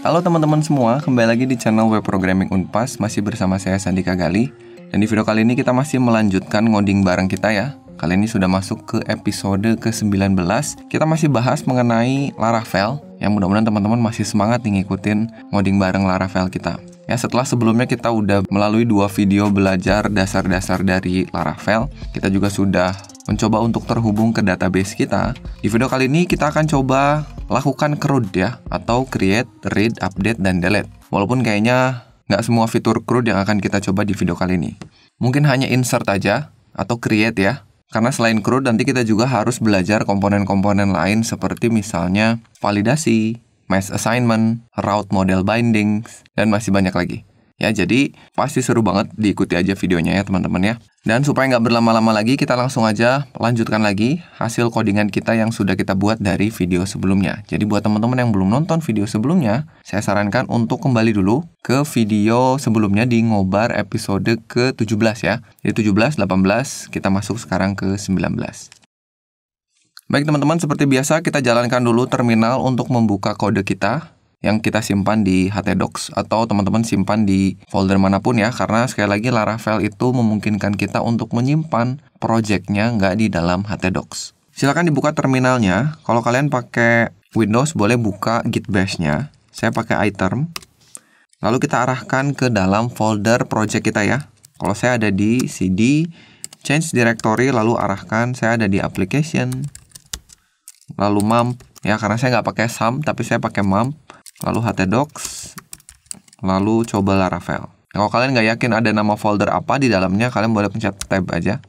Halo teman-teman semua, kembali lagi di channel Web Programming Unpas masih bersama saya Sandika Gali. Dan di video kali ini kita masih melanjutkan ngoding bareng kita ya. Kali ini sudah masuk ke episode ke-19. Kita masih bahas mengenai Laravel. Yang mudah-mudahan teman-teman masih semangat nih ngikutin ngoding bareng Laravel kita. Ya, setelah sebelumnya kita udah melalui dua video belajar dasar-dasar dari Laravel, kita juga sudah mencoba untuk terhubung ke database kita, di video kali ini kita akan coba lakukan CRUD ya, atau create, read, update, dan delete. Walaupun kayaknya nggak semua fitur CRUD yang akan kita coba di video kali ini. Mungkin hanya insert aja, atau create ya, karena selain CRUD, nanti kita juga harus belajar komponen-komponen lain seperti misalnya validasi, mass assignment, route model bindings, dan masih banyak lagi. Ya, jadi pasti seru banget diikuti aja videonya ya teman-teman ya. Dan supaya nggak berlama-lama lagi, kita langsung aja lanjutkan lagi hasil codingan kita yang sudah kita buat dari video sebelumnya. Jadi buat teman-teman yang belum nonton video sebelumnya, saya sarankan untuk kembali dulu ke video sebelumnya di Ngobar episode ke-17 ya. Jadi 17, 18, kita masuk sekarang ke 19. Baik teman-teman, seperti biasa kita jalankan dulu terminal untuk membuka kode kita yang kita simpan di htdocs atau teman-teman simpan di folder manapun ya karena sekali lagi Laravel itu memungkinkan kita untuk menyimpan projectnya nggak di dalam htdocs. Silahkan dibuka terminalnya. Kalau kalian pakai Windows boleh buka git bash-nya. Saya pakai iTerm. Lalu kita arahkan ke dalam folder project kita ya. Kalau saya ada di CD change directory lalu arahkan saya ada di application lalu mump ya karena saya nggak pakai sum tapi saya pakai mump lalu htdocs, lalu coba Laravel. Kalau kalian nggak yakin ada nama folder apa di dalamnya, kalian boleh pencet tab aja.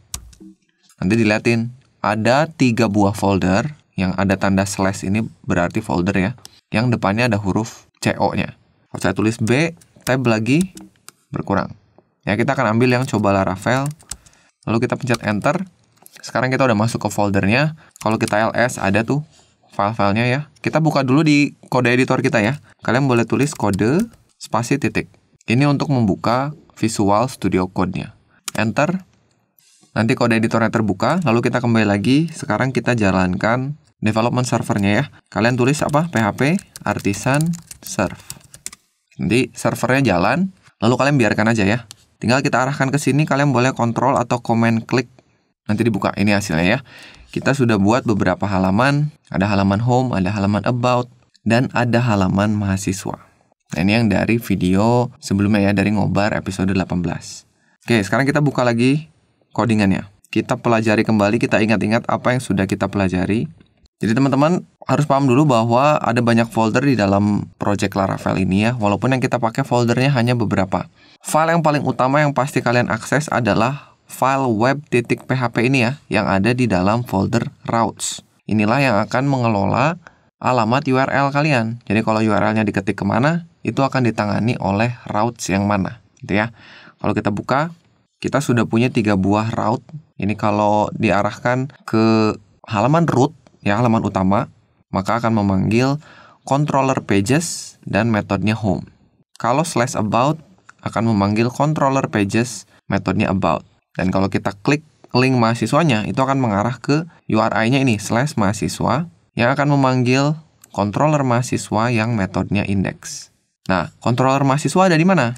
Nanti diliatin. Ada tiga buah folder yang ada tanda slash ini berarti folder ya. Yang depannya ada huruf CO-nya. Kalau saya tulis B, tab lagi, berkurang. Ya, kita akan ambil yang coba Laravel. Lalu kita pencet enter. Sekarang kita udah masuk ke foldernya. Kalau kita ls ada tuh file-filenya ya. Kita buka dulu di kode editor kita ya. Kalian boleh tulis kode spasi titik. Ini untuk membuka Visual Studio Code-nya. Enter. Nanti kode editornya terbuka, lalu kita kembali lagi. Sekarang kita jalankan development servernya ya. Kalian tulis apa? PHP artisan serve. Nanti servernya jalan, lalu kalian biarkan aja ya. Tinggal kita arahkan ke sini, kalian boleh kontrol atau komen klik. Nanti dibuka, ini hasilnya ya kita sudah buat beberapa halaman, ada halaman home, ada halaman about, dan ada halaman mahasiswa. Nah, ini yang dari video sebelumnya ya, dari Ngobar episode 18. Oke, sekarang kita buka lagi codingannya. Kita pelajari kembali, kita ingat-ingat apa yang sudah kita pelajari. Jadi teman-teman harus paham dulu bahwa ada banyak folder di dalam project Laravel ini ya, walaupun yang kita pakai foldernya hanya beberapa. File yang paling utama yang pasti kalian akses adalah file web.php ini ya yang ada di dalam folder routes. Inilah yang akan mengelola alamat URL kalian. Jadi kalau URL-nya diketik kemana, itu akan ditangani oleh routes yang mana, gitu ya. Kalau kita buka, kita sudah punya tiga buah route. Ini kalau diarahkan ke halaman root, ya halaman utama, maka akan memanggil controller pages dan metodenya home. Kalau slash about akan memanggil controller pages metodenya about. Dan kalau kita klik link mahasiswanya, itu akan mengarah ke URI-nya ini, slash mahasiswa, yang akan memanggil controller mahasiswa yang metodenya index. Nah, controller mahasiswa ada di mana?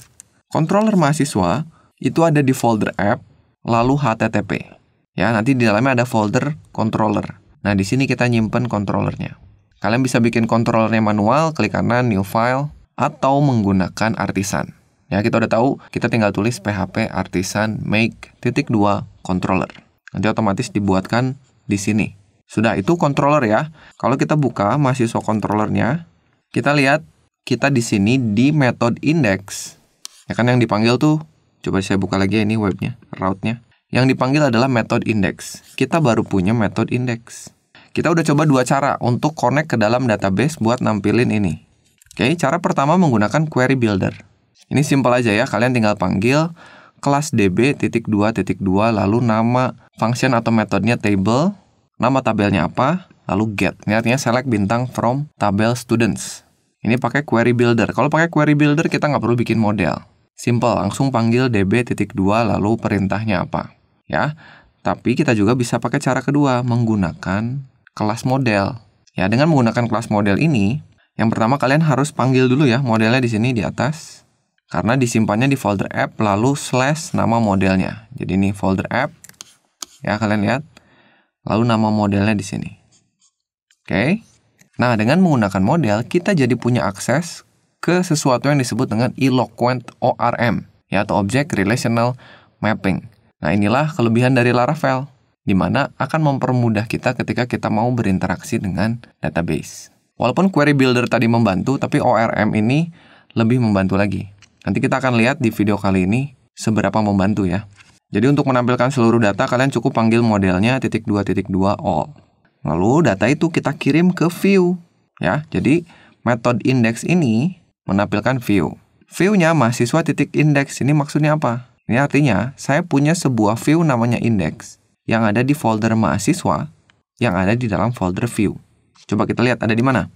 Controller mahasiswa itu ada di folder app, lalu HTTP. Ya, nanti di dalamnya ada folder controller. Nah, di sini kita nyimpen controllernya. Kalian bisa bikin controllernya manual, klik kanan, new file, atau menggunakan artisan. Ya, kita udah tahu, kita tinggal tulis PHP artisan make titik dua controller. Nanti otomatis dibuatkan di sini. Sudah, itu controller ya. Kalau kita buka mahasiswa controllernya, kita lihat kita di sini di method index. Ya kan yang dipanggil tuh, coba saya buka lagi ya ini webnya, route-nya. Yang dipanggil adalah method index. Kita baru punya method index. Kita udah coba dua cara untuk connect ke dalam database buat nampilin ini. Oke, cara pertama menggunakan query builder. Ini simpel aja ya, kalian tinggal panggil kelas db.2.2 lalu nama function atau metodenya table, nama tabelnya apa, lalu get. Ini artinya select bintang from tabel students. Ini pakai query builder. Kalau pakai query builder kita nggak perlu bikin model. Simple, langsung panggil db.2 lalu perintahnya apa. Ya, tapi kita juga bisa pakai cara kedua, menggunakan kelas model. Ya, dengan menggunakan kelas model ini, yang pertama kalian harus panggil dulu ya modelnya di sini di atas karena disimpannya di folder app lalu slash nama modelnya. Jadi ini folder app. Ya, kalian lihat. Lalu nama modelnya di sini. Oke. Okay. Nah, dengan menggunakan model, kita jadi punya akses ke sesuatu yang disebut dengan eloquent ORM, ya atau Object Relational Mapping. Nah, inilah kelebihan dari Laravel, di mana akan mempermudah kita ketika kita mau berinteraksi dengan database. Walaupun query builder tadi membantu, tapi ORM ini lebih membantu lagi. Nanti kita akan lihat di video kali ini seberapa membantu ya. Jadi untuk menampilkan seluruh data, kalian cukup panggil modelnya titik dua titik dua all. Lalu data itu kita kirim ke view. ya. Jadi metode index ini menampilkan view. View-nya mahasiswa titik index. Ini maksudnya apa? Ini artinya saya punya sebuah view namanya index yang ada di folder mahasiswa yang ada di dalam folder view. Coba kita lihat ada di mana.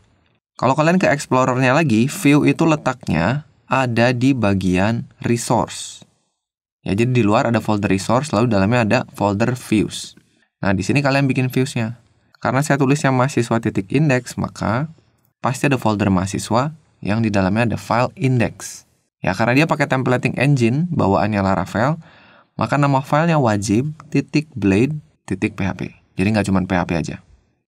Kalau kalian ke explorernya lagi, view itu letaknya ada di bagian resource. Ya, jadi di luar ada folder resource, lalu dalamnya ada folder views. Nah, di sini kalian bikin views-nya. Karena saya tulisnya mahasiswa titik index, maka pasti ada folder mahasiswa yang di dalamnya ada file index. Ya, karena dia pakai templating engine bawaannya Laravel, maka nama filenya wajib titik blade titik php. Jadi nggak cuma php aja.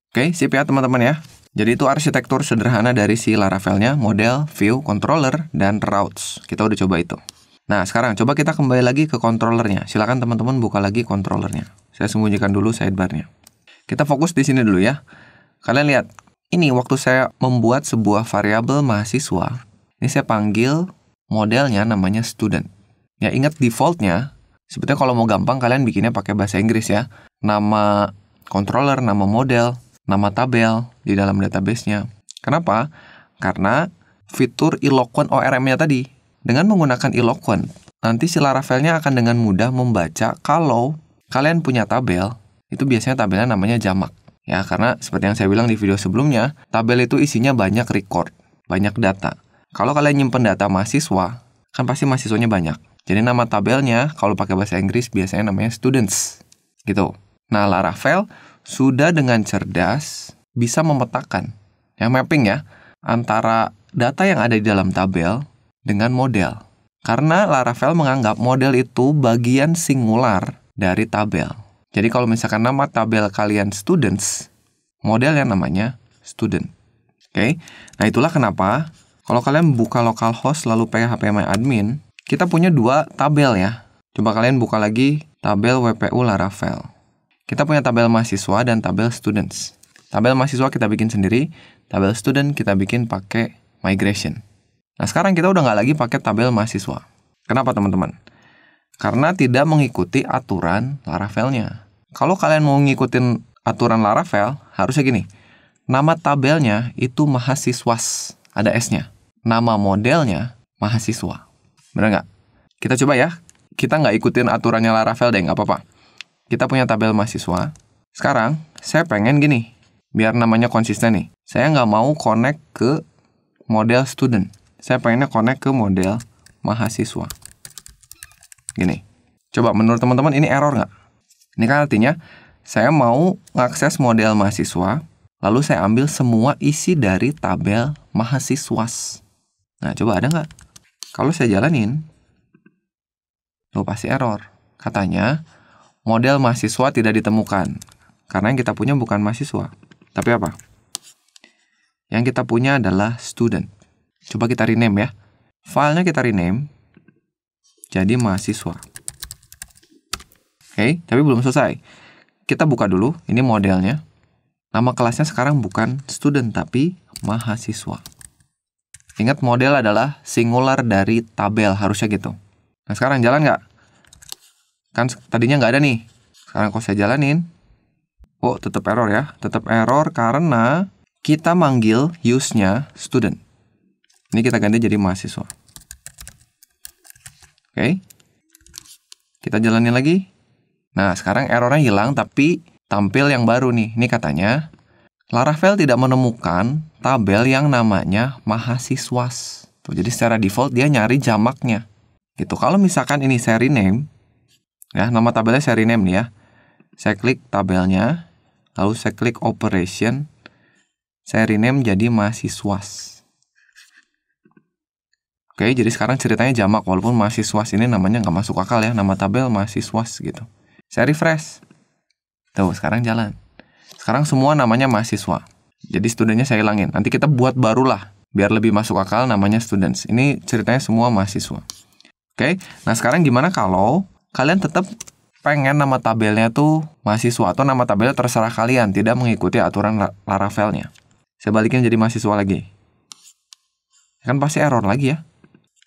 Oke, sip ya teman-teman ya. Jadi itu arsitektur sederhana dari si Laravelnya, model, view, controller, dan routes. Kita udah coba itu. Nah, sekarang coba kita kembali lagi ke controllernya. Silakan teman-teman buka lagi controllernya. Saya sembunyikan dulu sidebarnya. Kita fokus di sini dulu ya. Kalian lihat, ini waktu saya membuat sebuah variabel mahasiswa, ini saya panggil modelnya namanya student. Ya ingat defaultnya, sebetulnya kalau mau gampang kalian bikinnya pakai bahasa Inggris ya. Nama controller, nama model, nama tabel di dalam databasenya. Kenapa? Karena fitur eloquent ORM-nya tadi. Dengan menggunakan eloquent, nanti si Laravelnya akan dengan mudah membaca kalau kalian punya tabel, itu biasanya tabelnya namanya jamak. Ya, karena seperti yang saya bilang di video sebelumnya, tabel itu isinya banyak record, banyak data. Kalau kalian nyimpen data mahasiswa, kan pasti mahasiswanya banyak. Jadi nama tabelnya kalau pakai bahasa Inggris biasanya namanya students. Gitu. Nah, Laravel sudah dengan cerdas bisa memetakan, ya mapping ya, antara data yang ada di dalam tabel dengan model. Karena Laravel menganggap model itu bagian singular dari tabel. Jadi kalau misalkan nama tabel kalian students, model yang namanya student. Oke, okay? nah itulah kenapa kalau kalian buka localhost lalu phpMyadmin, admin, kita punya dua tabel ya. Coba kalian buka lagi tabel WPU Laravel. Kita punya tabel mahasiswa dan tabel students. Tabel mahasiswa kita bikin sendiri, tabel student kita bikin pakai migration. Nah, sekarang kita udah nggak lagi pakai tabel mahasiswa. Kenapa, teman-teman? Karena tidak mengikuti aturan Laravelnya. Kalau kalian mau ngikutin aturan Laravel, harusnya gini. Nama tabelnya itu mahasiswas, ada S-nya. Nama modelnya mahasiswa. Benar nggak? Kita coba ya. Kita nggak ikutin aturannya Laravel deh, nggak apa-apa kita punya tabel mahasiswa. Sekarang, saya pengen gini, biar namanya konsisten nih. Saya nggak mau connect ke model student. Saya pengennya connect ke model mahasiswa. Gini, coba menurut teman-teman ini error nggak? Ini kan artinya, saya mau mengakses model mahasiswa, lalu saya ambil semua isi dari tabel mahasiswa. Nah, coba ada nggak? Kalau saya jalanin, lo pasti error. Katanya, model mahasiswa tidak ditemukan. Karena yang kita punya bukan mahasiswa. Tapi apa? Yang kita punya adalah student. Coba kita rename ya. Filenya kita rename jadi mahasiswa. Oke, tapi belum selesai. Kita buka dulu, ini modelnya. Nama kelasnya sekarang bukan student, tapi mahasiswa. Ingat model adalah singular dari tabel, harusnya gitu. Nah sekarang jalan nggak? kan tadinya nggak ada nih sekarang kok saya jalanin oh tetap error ya tetap error karena kita manggil use-nya student ini kita ganti jadi mahasiswa oke kita jalanin lagi nah sekarang errornya hilang tapi tampil yang baru nih ini katanya Laravel tidak menemukan tabel yang namanya mahasiswas. Tuh, jadi secara default dia nyari jamaknya. Gitu. Kalau misalkan ini seri name, Ya, nama tabelnya seri name nih ya. Saya klik tabelnya, lalu saya klik operation. Saya rename jadi mahasiswa. Oke, jadi sekarang ceritanya jamak walaupun mahasiswa ini namanya nggak masuk akal ya, nama tabel mahasiswa gitu. Saya refresh. Tuh, sekarang jalan. Sekarang semua namanya mahasiswa. Jadi studentnya saya hilangin. Nanti kita buat barulah biar lebih masuk akal namanya students. Ini ceritanya semua mahasiswa. Oke. Nah, sekarang gimana kalau kalian tetap pengen nama tabelnya tuh mahasiswa atau nama tabelnya terserah kalian tidak mengikuti aturan Laravelnya. Saya balikin jadi mahasiswa lagi. Ya kan pasti error lagi ya.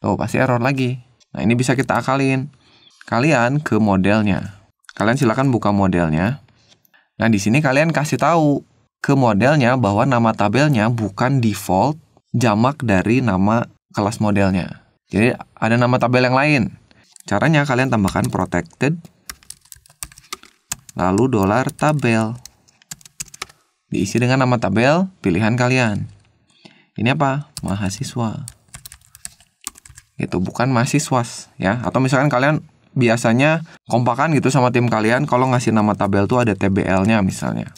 Oh pasti error lagi. Nah ini bisa kita akalin. Kalian ke modelnya. Kalian silakan buka modelnya. Nah di sini kalian kasih tahu ke modelnya bahwa nama tabelnya bukan default jamak dari nama kelas modelnya. Jadi ada nama tabel yang lain. Caranya kalian tambahkan protected lalu dolar tabel. Diisi dengan nama tabel pilihan kalian. Ini apa? Mahasiswa. Itu bukan mahasiswa ya. Atau misalkan kalian biasanya kompakan gitu sama tim kalian kalau ngasih nama tabel tuh ada TBL-nya misalnya.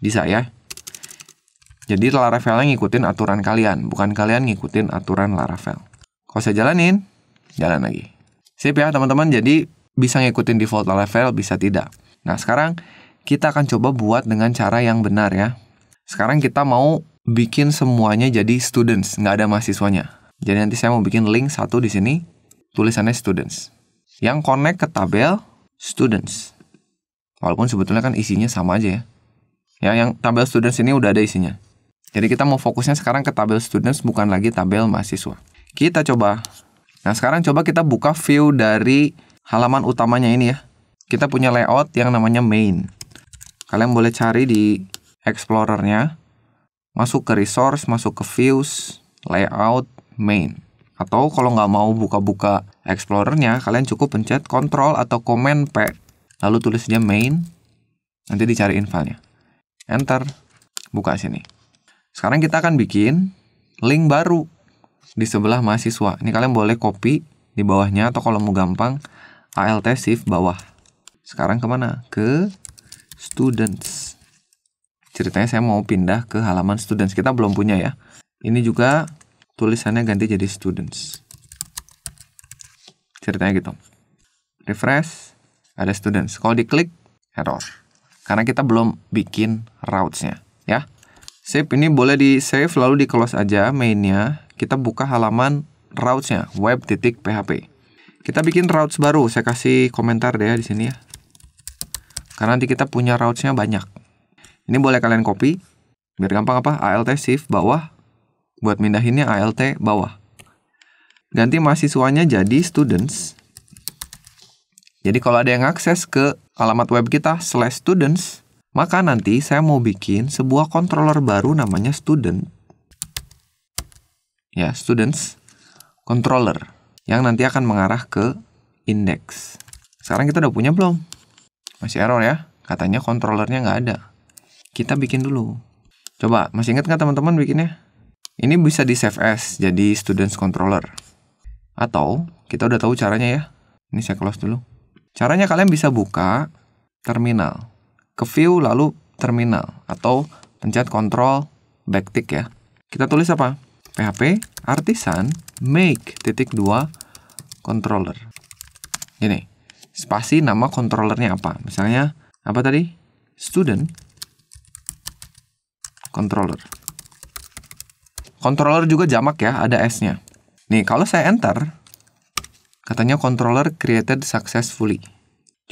Bisa ya. Jadi Laravel ngikutin aturan kalian, bukan kalian ngikutin aturan Laravel. Kalau saya jalanin, jalan lagi. Sip ya teman-teman, jadi bisa ngikutin default level, bisa tidak. Nah sekarang kita akan coba buat dengan cara yang benar ya. Sekarang kita mau bikin semuanya jadi students, nggak ada mahasiswanya. Jadi nanti saya mau bikin link satu di sini, tulisannya students. Yang connect ke tabel students. Walaupun sebetulnya kan isinya sama aja ya. Ya, yang tabel students ini udah ada isinya. Jadi kita mau fokusnya sekarang ke tabel students bukan lagi tabel mahasiswa. Kita coba Nah, sekarang coba kita buka view dari halaman utamanya ini ya. Kita punya layout yang namanya main. Kalian boleh cari di explorernya. Masuk ke resource, masuk ke views, layout, main. Atau kalau nggak mau buka-buka explorernya, kalian cukup pencet control atau command P. Lalu tulis aja main. Nanti dicariin filenya. Enter. Buka sini. Sekarang kita akan bikin link baru di sebelah mahasiswa. Ini kalian boleh copy di bawahnya atau kalau mau gampang ALT shift bawah. Sekarang kemana? Ke students. Ceritanya saya mau pindah ke halaman students. Kita belum punya ya. Ini juga tulisannya ganti jadi students. Ceritanya gitu. Refresh, ada students. Kalau diklik, error. Karena kita belum bikin routes-nya, ya. Save ini boleh di save lalu di close aja mainnya kita buka halaman routes-nya web.php. Kita bikin routes baru, saya kasih komentar deh ya di sini ya. Karena nanti kita punya routes banyak. Ini boleh kalian copy, biar gampang apa? alt shift bawah, buat mindahinnya alt bawah. Ganti mahasiswanya jadi students. Jadi kalau ada yang akses ke alamat web kita slash students, maka nanti saya mau bikin sebuah controller baru namanya student ya students controller yang nanti akan mengarah ke index. Sekarang kita udah punya belum? Masih error ya? Katanya controllernya nggak ada. Kita bikin dulu. Coba, masih ingat nggak teman-teman bikinnya? Ini bisa di save as, jadi students controller. Atau, kita udah tahu caranya ya. Ini saya close dulu. Caranya kalian bisa buka terminal. Ke view, lalu terminal. Atau pencet control backtick ya. Kita tulis apa? PHP artisan make titik dua controller. Ini spasi nama controllernya apa? Misalnya apa tadi? Student controller. Controller juga jamak ya, ada s-nya. Nih kalau saya enter, katanya controller created successfully.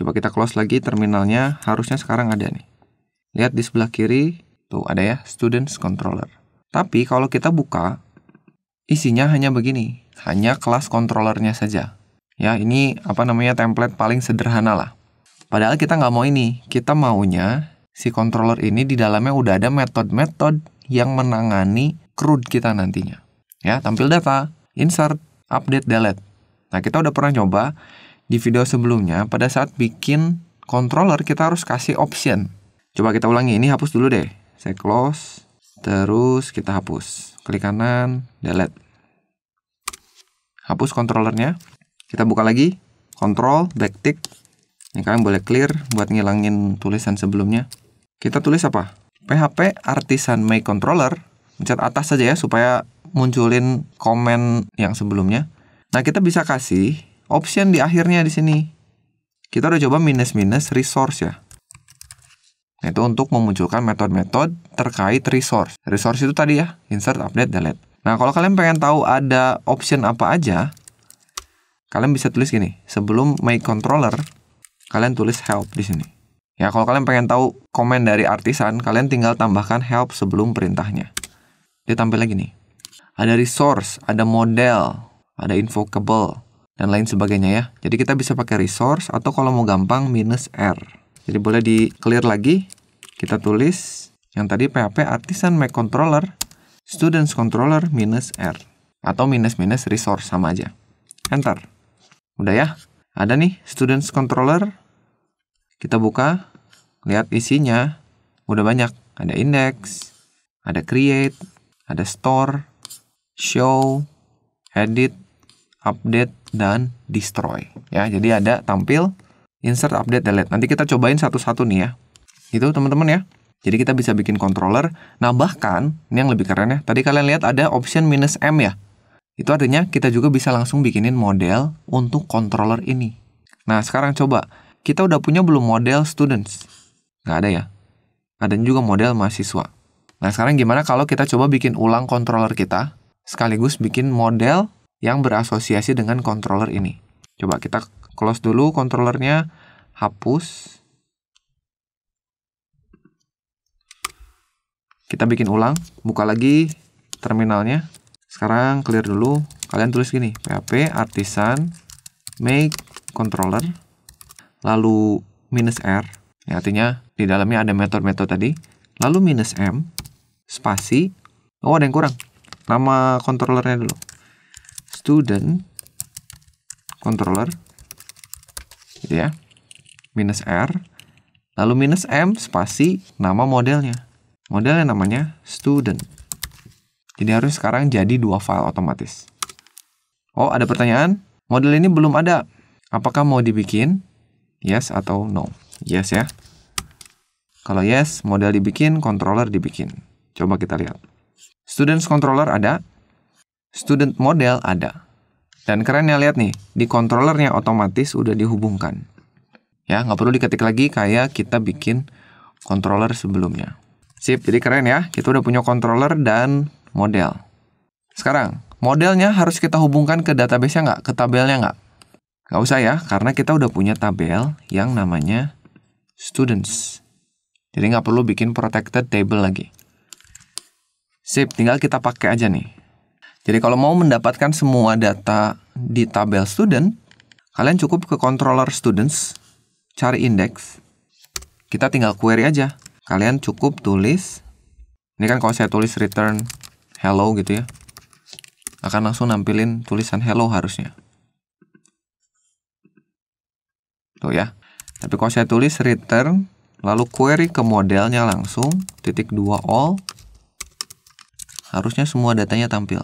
Coba kita close lagi terminalnya, harusnya sekarang ada nih. Lihat di sebelah kiri, tuh ada ya, students controller. Tapi kalau kita buka, Isinya hanya begini, hanya kelas kontrolernya saja. Ya, ini apa namanya template paling sederhana lah. Padahal kita nggak mau ini, kita maunya si controller ini di dalamnya udah ada metode-metode yang menangani CRUD kita nantinya. Ya, tampil data, insert, update, delete. Nah, kita udah pernah coba di video sebelumnya, pada saat bikin controller kita harus kasih option. Coba kita ulangi, ini hapus dulu deh. Saya close, terus kita hapus klik kanan, delete. Hapus controllernya. Kita buka lagi, control, backtick. Ini kalian boleh clear buat ngilangin tulisan sebelumnya. Kita tulis apa? PHP Artisan My Controller. Pencet atas saja ya supaya munculin komen yang sebelumnya. Nah, kita bisa kasih option di akhirnya di sini. Kita udah coba minus-minus resource ya. Nah, itu untuk memunculkan metode-metode terkait resource. Resource itu tadi ya, insert, update, delete. Nah, kalau kalian pengen tahu ada option apa aja, kalian bisa tulis gini. Sebelum make controller, kalian tulis help di sini. Ya, kalau kalian pengen tahu komen dari artisan, kalian tinggal tambahkan help sebelum perintahnya. Dia tampil lagi nih. Ada resource, ada model, ada invocable, dan lain sebagainya ya. Jadi kita bisa pakai resource atau kalau mau gampang minus R. Jadi boleh di clear lagi. Kita tulis yang tadi PHP artisan make controller students controller minus R atau minus minus resource sama aja. Enter. Udah ya? Ada nih students controller. Kita buka, lihat isinya. Udah banyak. Ada index, ada create, ada store, show, edit, update dan destroy ya. Jadi ada tampil insert, update, delete. Nanti kita cobain satu-satu nih ya. Itu teman-teman ya. Jadi kita bisa bikin controller. Nah bahkan, ini yang lebih keren ya. Tadi kalian lihat ada option minus M ya. Itu artinya kita juga bisa langsung bikinin model untuk controller ini. Nah sekarang coba, kita udah punya belum model students? Nggak ada ya. Ada nah, juga model mahasiswa. Nah sekarang gimana kalau kita coba bikin ulang controller kita, sekaligus bikin model yang berasosiasi dengan controller ini. Coba kita close dulu kontrolernya hapus kita bikin ulang buka lagi terminalnya sekarang clear dulu kalian tulis gini php artisan make controller lalu minus r ya artinya di dalamnya ada metode-metode tadi lalu minus m spasi oh ada yang kurang nama controllernya dulu student controller gitu ya. Minus R. Lalu minus M spasi nama modelnya. Modelnya namanya student. Jadi harus sekarang jadi dua file otomatis. Oh, ada pertanyaan? Model ini belum ada. Apakah mau dibikin? Yes atau no? Yes ya. Kalau yes, model dibikin, controller dibikin. Coba kita lihat. Students controller ada. Student model ada. Dan keren ya lihat nih, di controllernya otomatis udah dihubungkan. Ya, nggak perlu diketik lagi kayak kita bikin controller sebelumnya. Sip, jadi keren ya. Kita udah punya controller dan model. Sekarang, modelnya harus kita hubungkan ke database-nya nggak? Ke tabelnya nggak? Nggak usah ya, karena kita udah punya tabel yang namanya students. Jadi nggak perlu bikin protected table lagi. Sip, tinggal kita pakai aja nih. Jadi kalau mau mendapatkan semua data di tabel student, kalian cukup ke controller students, cari index, Kita tinggal query aja. Kalian cukup tulis, ini kan kalau saya tulis return hello gitu ya, akan langsung nampilin tulisan hello harusnya. Tuh ya. Tapi kalau saya tulis return, lalu query ke modelnya langsung, titik dua all, harusnya semua datanya tampil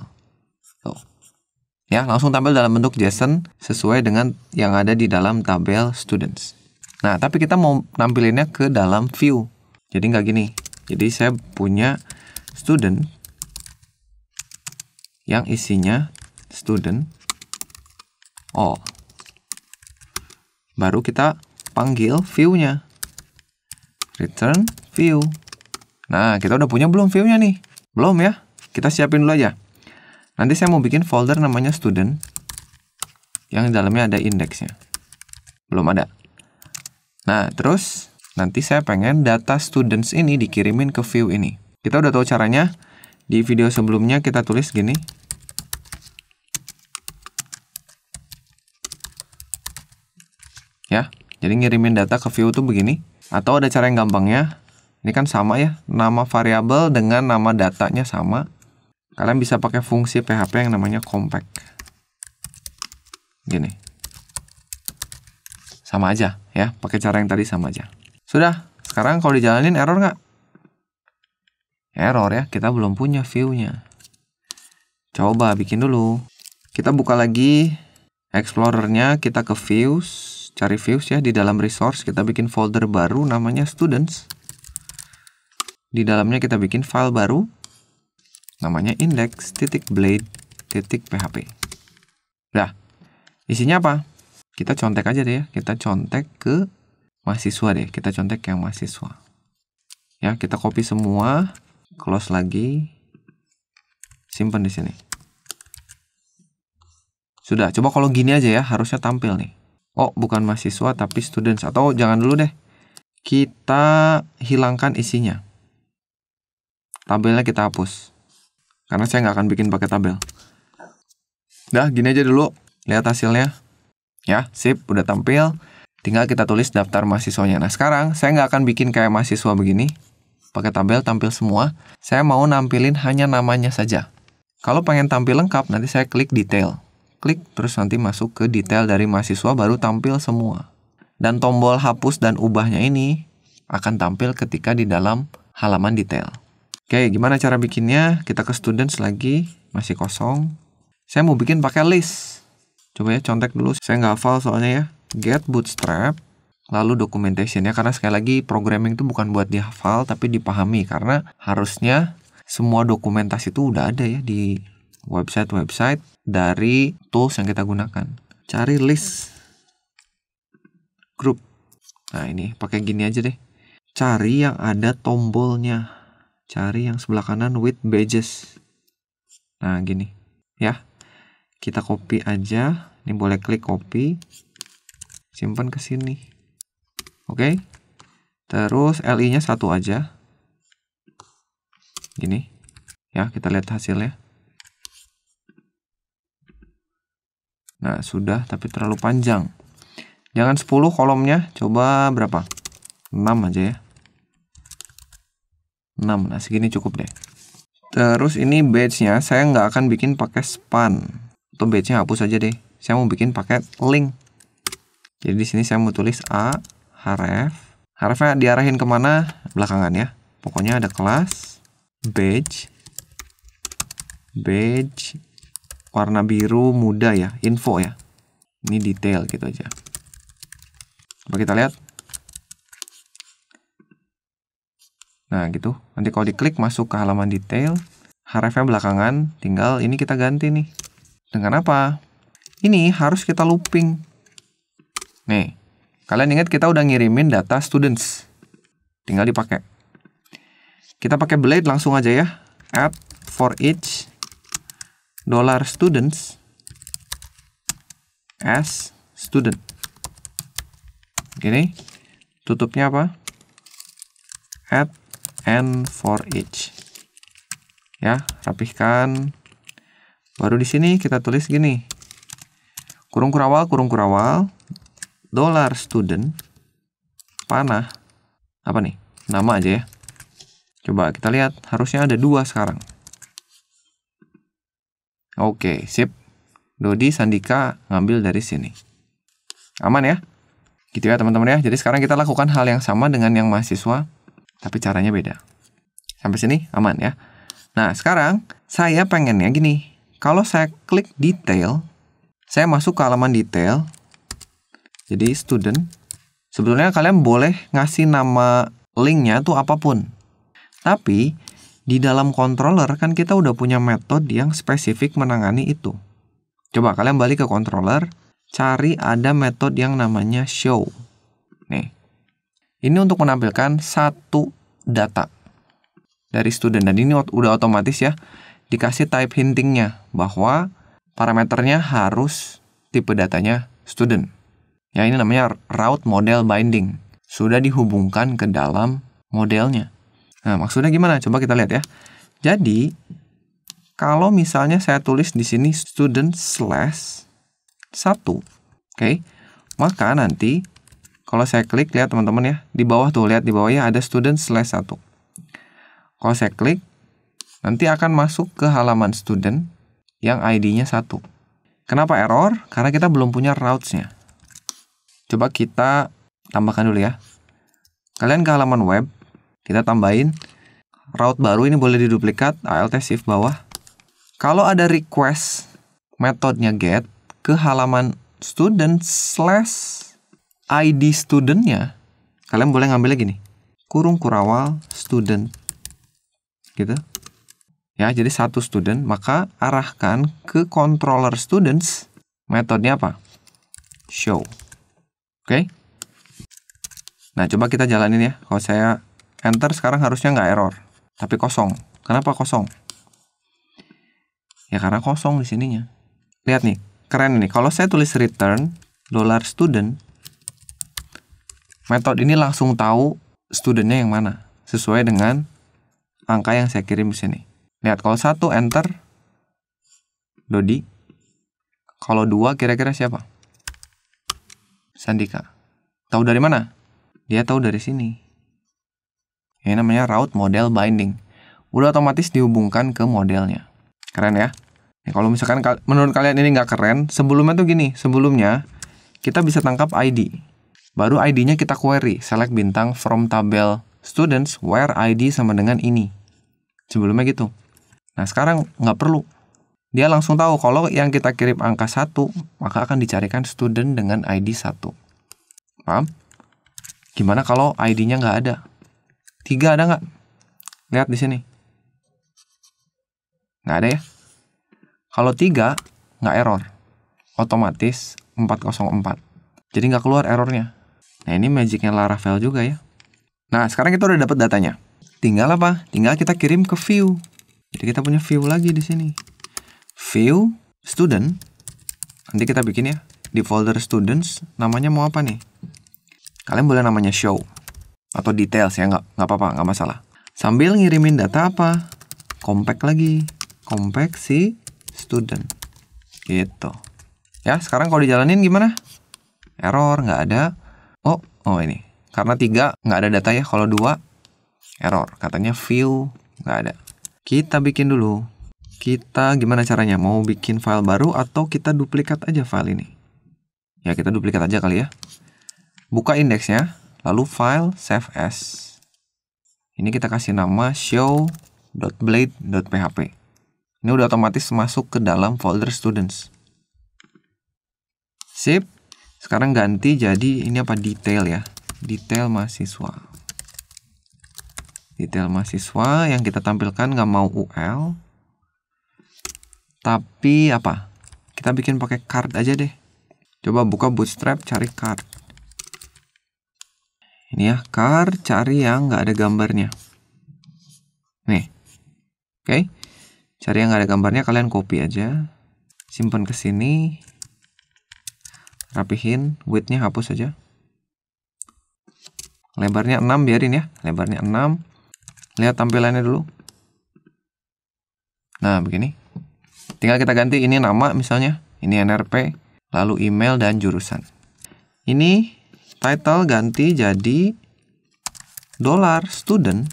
ya langsung tampil dalam bentuk JSON sesuai dengan yang ada di dalam tabel students. Nah, tapi kita mau nampilinnya ke dalam view. Jadi nggak gini. Jadi saya punya student yang isinya student all. Baru kita panggil view-nya. Return view. Nah, kita udah punya belum view-nya nih? Belum ya? Kita siapin dulu aja. Nanti saya mau bikin folder namanya student yang di dalamnya ada indeksnya. Belum ada. Nah, terus nanti saya pengen data students ini dikirimin ke view ini. Kita udah tahu caranya. Di video sebelumnya kita tulis gini. Ya, jadi ngirimin data ke view tuh begini. Atau ada cara yang gampangnya. Ini kan sama ya, nama variabel dengan nama datanya sama kalian bisa pakai fungsi PHP yang namanya compact. Gini. Sama aja ya, pakai cara yang tadi sama aja. Sudah, sekarang kalau dijalanin error nggak? Error ya, kita belum punya view-nya. Coba bikin dulu. Kita buka lagi Explorer-nya, kita ke views, cari views ya di dalam resource kita bikin folder baru namanya students. Di dalamnya kita bikin file baru, namanya index titik blade titik php. Nah, isinya apa? Kita contek aja deh ya. Kita contek ke mahasiswa deh. Kita contek yang mahasiswa. Ya, kita copy semua, close lagi, simpan di sini. Sudah, coba kalau gini aja ya, harusnya tampil nih. Oh, bukan mahasiswa tapi students atau jangan dulu deh. Kita hilangkan isinya. Tabelnya kita hapus. Karena saya nggak akan bikin pakai tabel. Dah, gini aja dulu. Lihat hasilnya. Ya, sip, udah tampil. Tinggal kita tulis daftar mahasiswanya. Nah, sekarang saya nggak akan bikin kayak mahasiswa begini. Pakai tabel, tampil semua. Saya mau nampilin hanya namanya saja. Kalau pengen tampil lengkap, nanti saya klik detail. Klik, terus nanti masuk ke detail dari mahasiswa, baru tampil semua. Dan tombol hapus dan ubahnya ini akan tampil ketika di dalam halaman detail. Oke, gimana cara bikinnya? Kita ke students lagi, masih kosong. Saya mau bikin pakai list. Coba ya, contek dulu. Saya nggak hafal soalnya ya. Get bootstrap, lalu documentation ya. Karena sekali lagi programming itu bukan buat dihafal, tapi dipahami. Karena harusnya semua dokumentasi itu udah ada ya di website-website dari tools yang kita gunakan. Cari list group. Nah ini, pakai gini aja deh. Cari yang ada tombolnya cari yang sebelah kanan with badges nah gini ya kita copy aja ini boleh klik copy simpan ke sini oke terus li nya satu aja gini ya kita lihat hasilnya nah sudah tapi terlalu panjang jangan 10 kolomnya coba berapa 6 aja ya 6. Nah, segini cukup deh. Terus ini badge-nya saya nggak akan bikin pakai span. Atau badge-nya hapus aja deh. Saya mau bikin pakai link. Jadi di sini saya mau tulis A, href. harfnya diarahin kemana? Belakangan ya. Pokoknya ada kelas, badge, badge, warna biru muda ya, info ya. Ini detail gitu aja. Coba kita lihat. Nah gitu, nanti kalau diklik masuk ke halaman detail, harfnya belakangan, tinggal ini kita ganti nih. Dengan apa? Ini harus kita looping. Nih, kalian ingat kita udah ngirimin data students. Tinggal dipakai. Kita pakai blade langsung aja ya. App for each dollar students as student. Gini, tutupnya apa? Add and for each. Ya, rapihkan. Baru di sini kita tulis gini. Kurung kurawal, kurung kurawal, dollar student, panah, apa nih? Nama aja ya. Coba kita lihat, harusnya ada dua sekarang. Oke, sip. Dodi Sandika ngambil dari sini. Aman ya? Gitu ya teman-teman ya. Jadi sekarang kita lakukan hal yang sama dengan yang mahasiswa tapi caranya beda. Sampai sini aman ya. Nah, sekarang saya pengennya gini. Kalau saya klik detail, saya masuk ke halaman detail. Jadi student. Sebetulnya kalian boleh ngasih nama linknya tuh apapun. Tapi di dalam controller kan kita udah punya metode yang spesifik menangani itu. Coba kalian balik ke controller, cari ada metode yang namanya show. Nih. Ini untuk menampilkan satu data dari student dan ini udah otomatis ya dikasih type hintingnya bahwa parameternya harus tipe datanya student. Ya ini namanya route model binding. Sudah dihubungkan ke dalam modelnya. Nah, maksudnya gimana? Coba kita lihat ya. Jadi, kalau misalnya saya tulis di sini student slash 1, oke, okay, maka nanti kalau saya klik, lihat teman-teman ya, di bawah tuh, lihat di bawah ya ada student slash 1. Kalau saya klik, nanti akan masuk ke halaman student yang ID-nya 1. Kenapa error? Karena kita belum punya routes-nya. Coba kita tambahkan dulu ya. Kalian ke halaman web, kita tambahin route baru ini boleh diduplikat, alt shift bawah. Kalau ada request metodenya get ke halaman student slash ID studentnya kalian boleh ngambil lagi nih kurung kurawal student gitu ya jadi satu student maka arahkan ke controller students metodenya apa show oke okay? nah coba kita jalanin ya kalau saya enter sekarang harusnya nggak error tapi kosong kenapa kosong ya karena kosong di sininya lihat nih keren nih kalau saya tulis return dollar student Metode ini langsung tahu studentnya yang mana sesuai dengan angka yang saya kirim di sini. Lihat kalau satu enter Dodi. Kalau dua kira-kira siapa? Sandika. Tahu dari mana? Dia tahu dari sini. Ini namanya route model binding. Udah otomatis dihubungkan ke modelnya. Keren ya? ya kalau misalkan menurut kalian ini nggak keren, sebelumnya tuh gini, sebelumnya kita bisa tangkap ID. Baru ID-nya kita query, select bintang from tabel students where ID sama dengan ini. Sebelumnya gitu. Nah sekarang nggak perlu. Dia langsung tahu kalau yang kita kirim angka 1, maka akan dicarikan student dengan ID 1. Paham? Gimana kalau ID-nya nggak ada? 3 ada nggak? Lihat di sini. Nggak ada ya? Kalau 3, nggak error. Otomatis 404. Jadi nggak keluar errornya. Nah ini magicnya Laravel juga ya. Nah sekarang kita udah dapat datanya. Tinggal apa? Tinggal kita kirim ke view. Jadi kita punya view lagi di sini. View student. Nanti kita bikin ya di folder students. Namanya mau apa nih? Kalian boleh namanya show atau details ya nggak nggak apa-apa nggak masalah. Sambil ngirimin data apa? Compact lagi. Compact si student. Gitu. Ya sekarang kalau dijalanin gimana? Error nggak ada Oh, oh ini. Karena tiga nggak ada data ya. Kalau dua error. Katanya view nggak ada. Kita bikin dulu. Kita gimana caranya? Mau bikin file baru atau kita duplikat aja file ini? Ya kita duplikat aja kali ya. Buka indeksnya, lalu file save as. Ini kita kasih nama show.blade.php. Ini udah otomatis masuk ke dalam folder students. Sip, sekarang ganti jadi ini apa detail ya? Detail mahasiswa. Detail mahasiswa yang kita tampilkan nggak mau UL. Tapi apa? Kita bikin pakai card aja deh. Coba buka Bootstrap cari card. Ini ya, card cari yang nggak ada gambarnya. Nih. Oke. Okay. Cari yang nggak ada gambarnya kalian copy aja. Simpan ke sini rapihin widthnya hapus aja lebarnya 6 biarin ya lebarnya 6 lihat tampilannya dulu nah begini tinggal kita ganti ini nama misalnya ini NRP lalu email dan jurusan ini title ganti jadi dollar student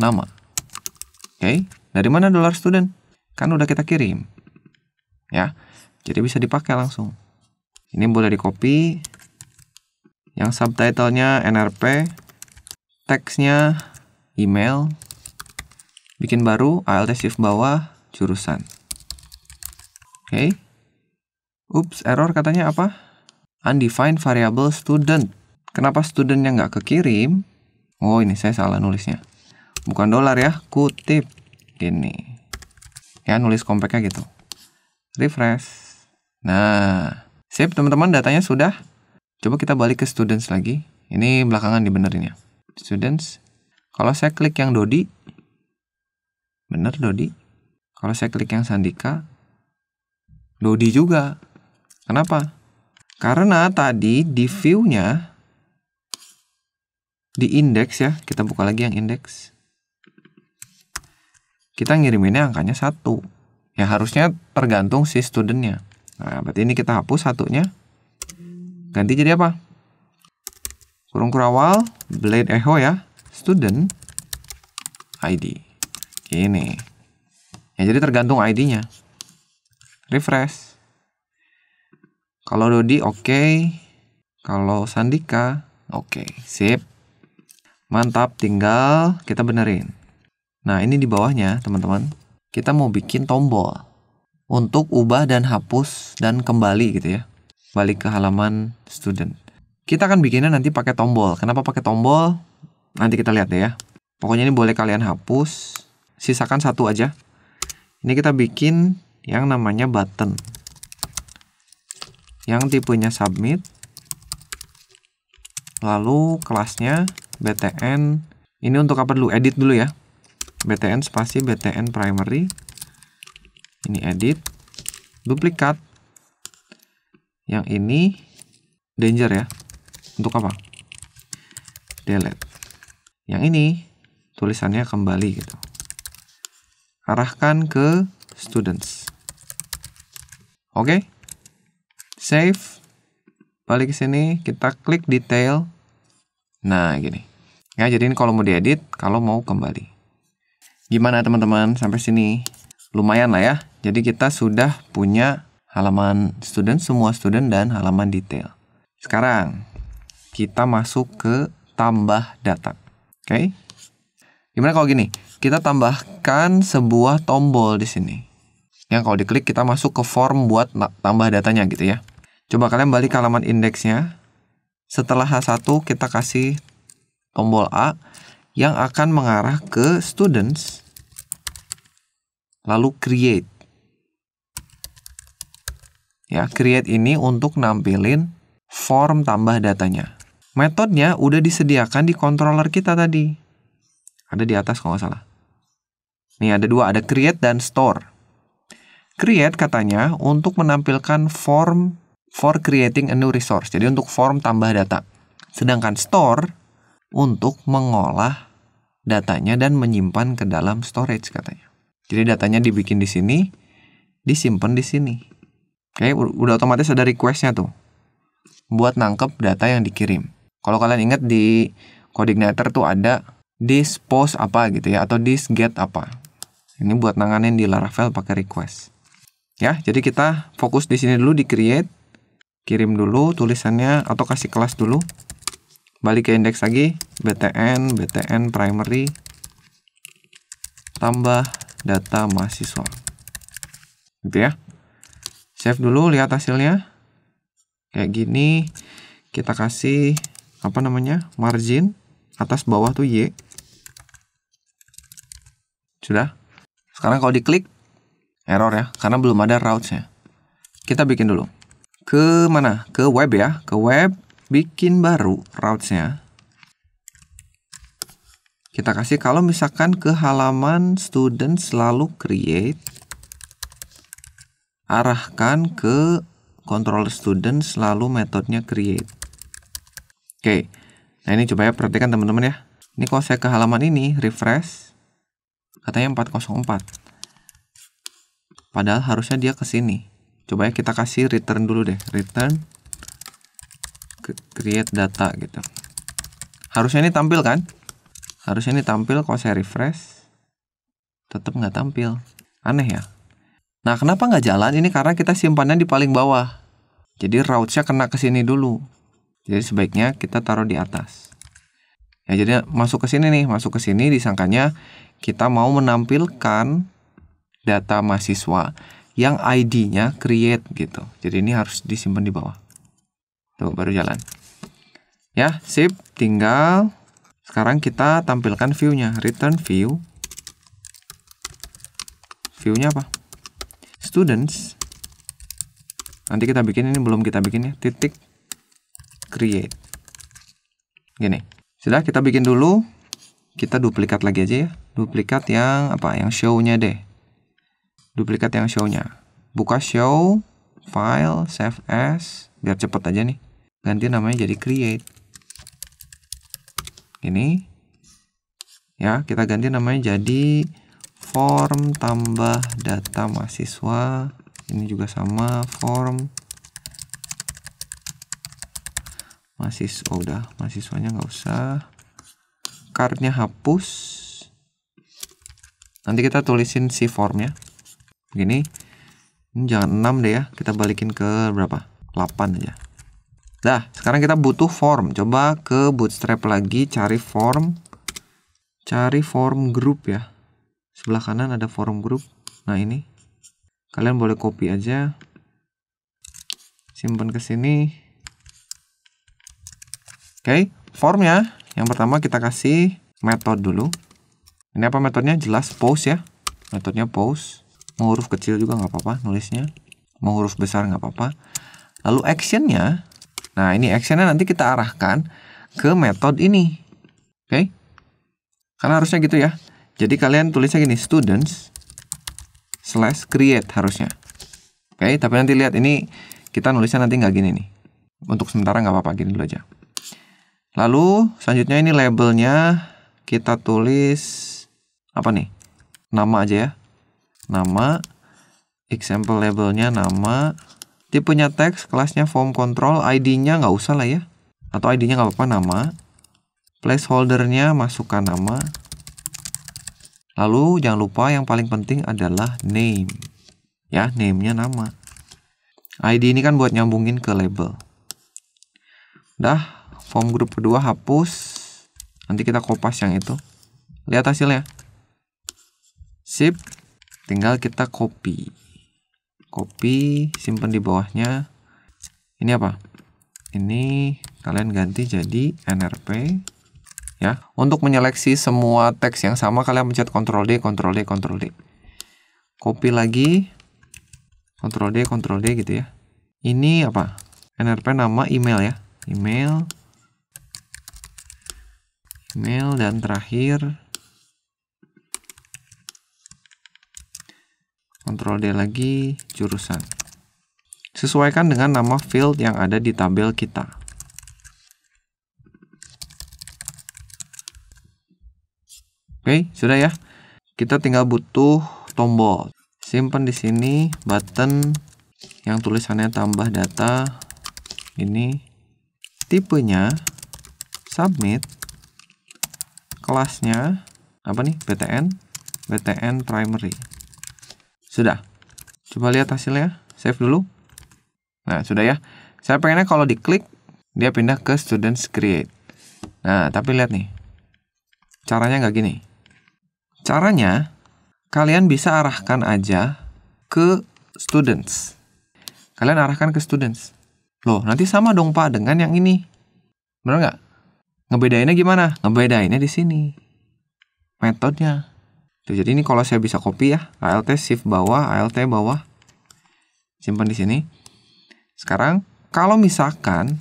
nama oke okay. dari mana dollar student kan udah kita kirim ya jadi bisa dipakai langsung ini boleh di copy. Yang subtitlenya NRP, teksnya email, bikin baru, alt shift bawah, jurusan. Oke. Okay. Ups, error katanya apa? Undefined variable student. Kenapa studentnya nggak kekirim? Oh, ini saya salah nulisnya. Bukan dolar ya, kutip. Gini. Ya, nulis compactnya gitu. Refresh. Nah, Sip, teman-teman, datanya sudah. Coba kita balik ke students lagi. Ini belakangan dibenerin ya. Students. Kalau saya klik yang Dodi, bener Dodi. Kalau saya klik yang Sandika, Dodi juga. Kenapa? Karena tadi di view-nya, di index ya, kita buka lagi yang index. Kita ngiriminnya angkanya satu. Ya harusnya tergantung si studentnya. Nah, berarti ini kita hapus satunya. Ganti jadi apa? Kurung kurawal, blade echo ya, student ID. Ini. Ya, jadi tergantung ID-nya. Refresh. Kalau Dodi oke, okay. kalau Sandika oke, okay. sip. Mantap, tinggal kita benerin. Nah, ini di bawahnya, teman-teman. Kita mau bikin tombol untuk ubah dan hapus dan kembali gitu ya. Balik ke halaman student. Kita akan bikinnya nanti pakai tombol. Kenapa pakai tombol? Nanti kita lihat deh ya. Pokoknya ini boleh kalian hapus. Sisakan satu aja. Ini kita bikin yang namanya button. Yang tipenya submit. Lalu kelasnya BTN. Ini untuk apa dulu? Edit dulu ya. BTN spasi BTN primary ini edit duplikat yang ini danger ya untuk apa delete yang ini tulisannya kembali gitu arahkan ke students oke okay? save balik ke sini kita klik detail nah gini ya jadi ini kalau mau diedit kalau mau kembali gimana teman-teman sampai sini lumayan lah ya jadi kita sudah punya halaman student, semua student dan halaman detail. Sekarang kita masuk ke tambah data. Oke. Okay? Gimana kalau gini? Kita tambahkan sebuah tombol di sini. Yang kalau diklik kita masuk ke form buat tambah datanya gitu ya. Coba kalian balik ke halaman indeksnya. Setelah H1 kita kasih tombol A yang akan mengarah ke students lalu create. Ya, create ini untuk nampilin form tambah datanya. Metodenya udah disediakan di controller kita tadi. Ada di atas kalau nggak salah. Nih ada dua, ada create dan store. Create katanya untuk menampilkan form for creating a new resource. Jadi untuk form tambah data. Sedangkan store untuk mengolah datanya dan menyimpan ke dalam storage katanya. Jadi datanya dibikin di sini, disimpan di sini. Oke, udah otomatis ada requestnya tuh buat nangkep data yang dikirim. Kalau kalian ingat di koordinator tuh ada this post apa gitu ya atau this get apa. Ini buat nanganin di Laravel pakai request. Ya, jadi kita fokus di sini dulu di create, kirim dulu tulisannya atau kasih kelas dulu. Balik ke index lagi, btn btn primary tambah data mahasiswa. Gitu ya save dulu lihat hasilnya kayak gini kita kasih apa namanya margin atas bawah tuh Y sudah sekarang kalau diklik error ya karena belum ada nya kita bikin dulu ke mana ke web ya ke web bikin baru nya kita kasih kalau misalkan ke halaman student selalu create arahkan ke control student selalu metodenya create. Oke, nah ini coba ya perhatikan teman-teman ya. Ini kalau saya ke halaman ini, refresh, katanya 404. Padahal harusnya dia ke sini. Coba ya kita kasih return dulu deh, return create data gitu. Harusnya ini tampil kan? Harusnya ini tampil kalau saya refresh. Tetap nggak tampil. Aneh ya? Nah, kenapa nggak jalan? Ini karena kita simpannya di paling bawah. Jadi rautnya kena ke sini dulu. Jadi sebaiknya kita taruh di atas. Ya, jadi masuk ke sini nih, masuk ke sini disangkanya kita mau menampilkan data mahasiswa yang ID-nya create gitu. Jadi ini harus disimpan di bawah. Tuh, baru jalan. Ya, sip. Tinggal sekarang kita tampilkan view-nya, return view. View-nya apa? students nanti kita bikin ini belum kita bikin ya titik create gini sudah kita bikin dulu kita duplikat lagi aja ya duplikat yang apa yang show-nya deh duplikat yang show-nya buka show file save as biar cepet aja nih ganti namanya jadi create ini ya kita ganti namanya jadi form tambah data mahasiswa ini juga sama form mahasiswa oh, udah mahasiswanya nggak usah cardnya hapus nanti kita tulisin si formnya begini ini jangan 6 deh ya kita balikin ke berapa 8 aja Nah, sekarang kita butuh form. Coba ke Bootstrap lagi, cari form. Cari form group ya sebelah kanan ada forum grup nah ini kalian boleh copy aja simpan ke sini oke okay. formnya yang pertama kita kasih metode dulu ini apa metodenya jelas post ya metodenya post mau huruf kecil juga nggak apa-apa nulisnya mau huruf besar nggak apa-apa lalu actionnya nah ini actionnya nanti kita arahkan ke metode ini oke okay? karena harusnya gitu ya jadi kalian tulisnya gini students slash create harusnya. Oke, okay, tapi nanti lihat ini kita nulisnya nanti nggak gini nih. Untuk sementara nggak apa-apa gini dulu aja. Lalu selanjutnya ini labelnya kita tulis apa nih? Nama aja ya. Nama example labelnya nama tipenya teks kelasnya form control ID-nya nggak usah lah ya atau ID-nya nggak apa-apa nama placeholdernya masukkan nama Lalu jangan lupa yang paling penting adalah name. Ya, name nama. ID ini kan buat nyambungin ke label. Dah, form grup kedua hapus. Nanti kita kopas yang itu. Lihat hasilnya. Sip. Tinggal kita copy. Copy, simpen di bawahnya. Ini apa? Ini kalian ganti jadi nrp ya. Untuk menyeleksi semua teks yang sama kalian pencet Ctrl D, Ctrl D, Ctrl D. Copy lagi Ctrl D, Ctrl D gitu ya. Ini apa? NRP nama email ya. Email email dan terakhir Ctrl D lagi jurusan. Sesuaikan dengan nama field yang ada di tabel kita. Oke, sudah ya. Kita tinggal butuh tombol. Simpan di sini button yang tulisannya tambah data. Ini tipenya submit kelasnya apa nih BTN BTN primary sudah coba lihat hasilnya save dulu nah sudah ya saya pengennya kalau diklik dia pindah ke students create nah tapi lihat nih caranya nggak gini Caranya, kalian bisa arahkan aja ke students. Kalian arahkan ke students. Loh, nanti sama dong Pak dengan yang ini. Benar nggak? Ngebedainnya gimana? Ngebedainnya di sini. Metodenya. Tuh, jadi ini kalau saya bisa copy ya. ALT shift bawah, ALT bawah. Simpan di sini. Sekarang, kalau misalkan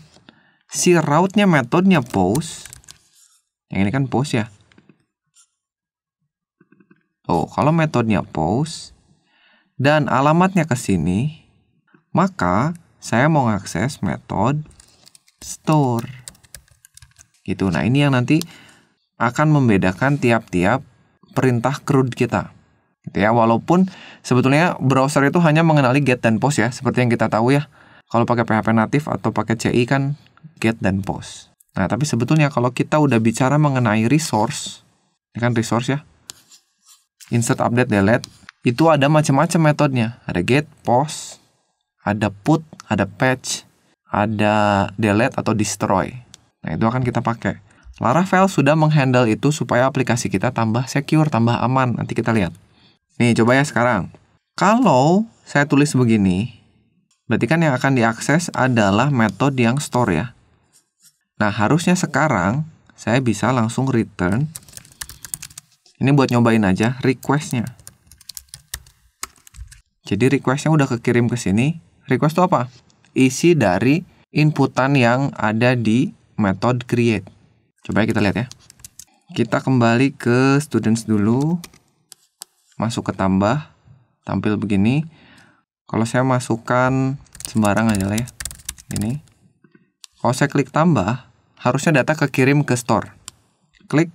si route-nya metodenya post, yang ini kan post ya. Oh, kalau metodenya post dan alamatnya ke sini, maka saya mau mengakses metode store. Gitu. Nah, ini yang nanti akan membedakan tiap-tiap perintah CRUD kita. Gitu ya, walaupun sebetulnya browser itu hanya mengenali get dan post ya, seperti yang kita tahu ya. Kalau pakai PHP natif atau pakai CI kan get dan post. Nah, tapi sebetulnya kalau kita udah bicara mengenai resource, ini kan resource ya, insert, update, delete, itu ada macam-macam metodenya. Ada get, post, ada put, ada patch, ada delete atau destroy. Nah, itu akan kita pakai. Laravel sudah menghandle itu supaya aplikasi kita tambah secure, tambah aman. Nanti kita lihat. Nih, coba ya sekarang. Kalau saya tulis begini, berarti kan yang akan diakses adalah metode yang store ya. Nah, harusnya sekarang saya bisa langsung return ini buat nyobain aja requestnya. Jadi requestnya udah kekirim ke sini. Request itu apa? Isi dari inputan yang ada di method create. Coba kita lihat ya. Kita kembali ke students dulu. Masuk ke tambah. Tampil begini. Kalau saya masukkan sembarang aja lah ya. Ini. Kalau saya klik tambah, harusnya data kekirim ke store. Klik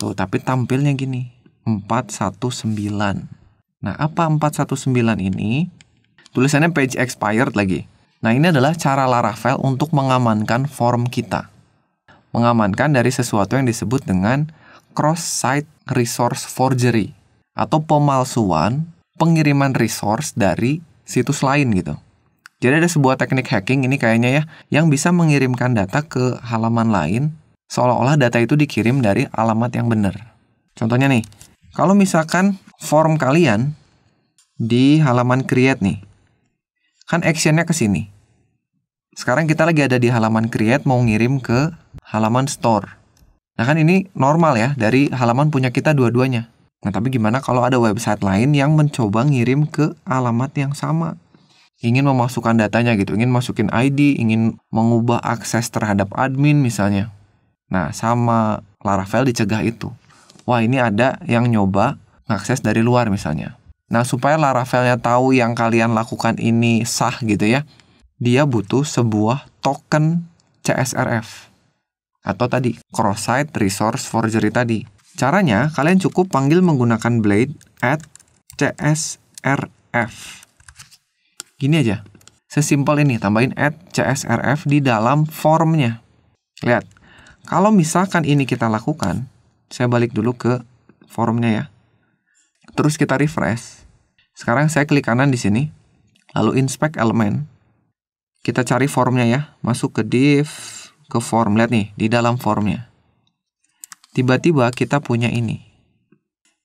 Tuh, tapi tampilnya gini. 419. Nah, apa 419 ini? Tulisannya page expired lagi. Nah, ini adalah cara Laravel untuk mengamankan form kita. Mengamankan dari sesuatu yang disebut dengan cross-site resource forgery atau pemalsuan pengiriman resource dari situs lain gitu. Jadi ada sebuah teknik hacking ini kayaknya ya yang bisa mengirimkan data ke halaman lain seolah-olah data itu dikirim dari alamat yang benar. Contohnya nih, kalau misalkan form kalian di halaman create nih, kan actionnya ke sini. Sekarang kita lagi ada di halaman create mau ngirim ke halaman store. Nah kan ini normal ya, dari halaman punya kita dua-duanya. Nah tapi gimana kalau ada website lain yang mencoba ngirim ke alamat yang sama? Ingin memasukkan datanya gitu, ingin masukin ID, ingin mengubah akses terhadap admin misalnya. Nah, sama Laravel dicegah itu. Wah, ini ada yang nyoba ngakses dari luar misalnya. Nah, supaya Laravelnya tahu yang kalian lakukan ini sah gitu ya, dia butuh sebuah token CSRF. Atau tadi, Cross-Site Resource Forgery tadi. Caranya, kalian cukup panggil menggunakan blade at CSRF. Gini aja, sesimpel ini, tambahin add CSRF di dalam formnya. Lihat, kalau misalkan ini kita lakukan, saya balik dulu ke forumnya ya. Terus kita refresh. Sekarang saya klik kanan di sini, lalu inspect element. Kita cari formnya ya, masuk ke div, ke form. Lihat nih, di dalam formnya. Tiba-tiba kita punya ini.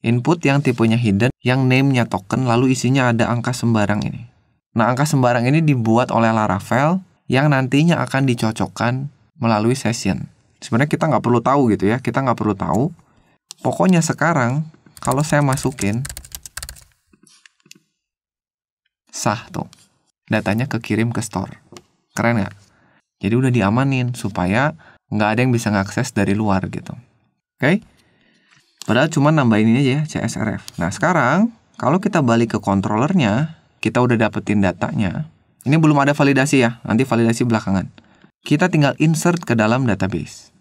Input yang tipenya hidden, yang name-nya token, lalu isinya ada angka sembarang ini. Nah, angka sembarang ini dibuat oleh Laravel yang nantinya akan dicocokkan melalui session sebenarnya kita nggak perlu tahu gitu ya kita nggak perlu tahu pokoknya sekarang kalau saya masukin sah tuh datanya kekirim ke store keren nggak jadi udah diamanin supaya nggak ada yang bisa ngakses dari luar gitu oke okay? padahal cuma nambahin ini aja ya CSRF nah sekarang kalau kita balik ke kontrolernya kita udah dapetin datanya ini belum ada validasi ya nanti validasi belakangan kita tinggal insert ke dalam database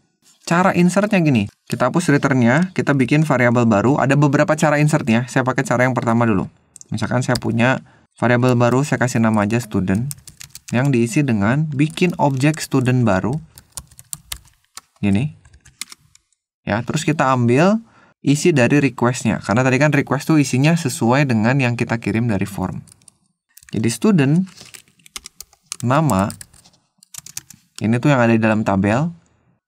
Cara insertnya gini, kita hapus returnnya, kita bikin variabel baru. Ada beberapa cara insertnya. Saya pakai cara yang pertama dulu. Misalkan saya punya variabel baru, saya kasih nama aja student yang diisi dengan bikin objek student baru. Gini. Ya, terus kita ambil isi dari requestnya. Karena tadi kan request tuh isinya sesuai dengan yang kita kirim dari form. Jadi student nama ini tuh yang ada di dalam tabel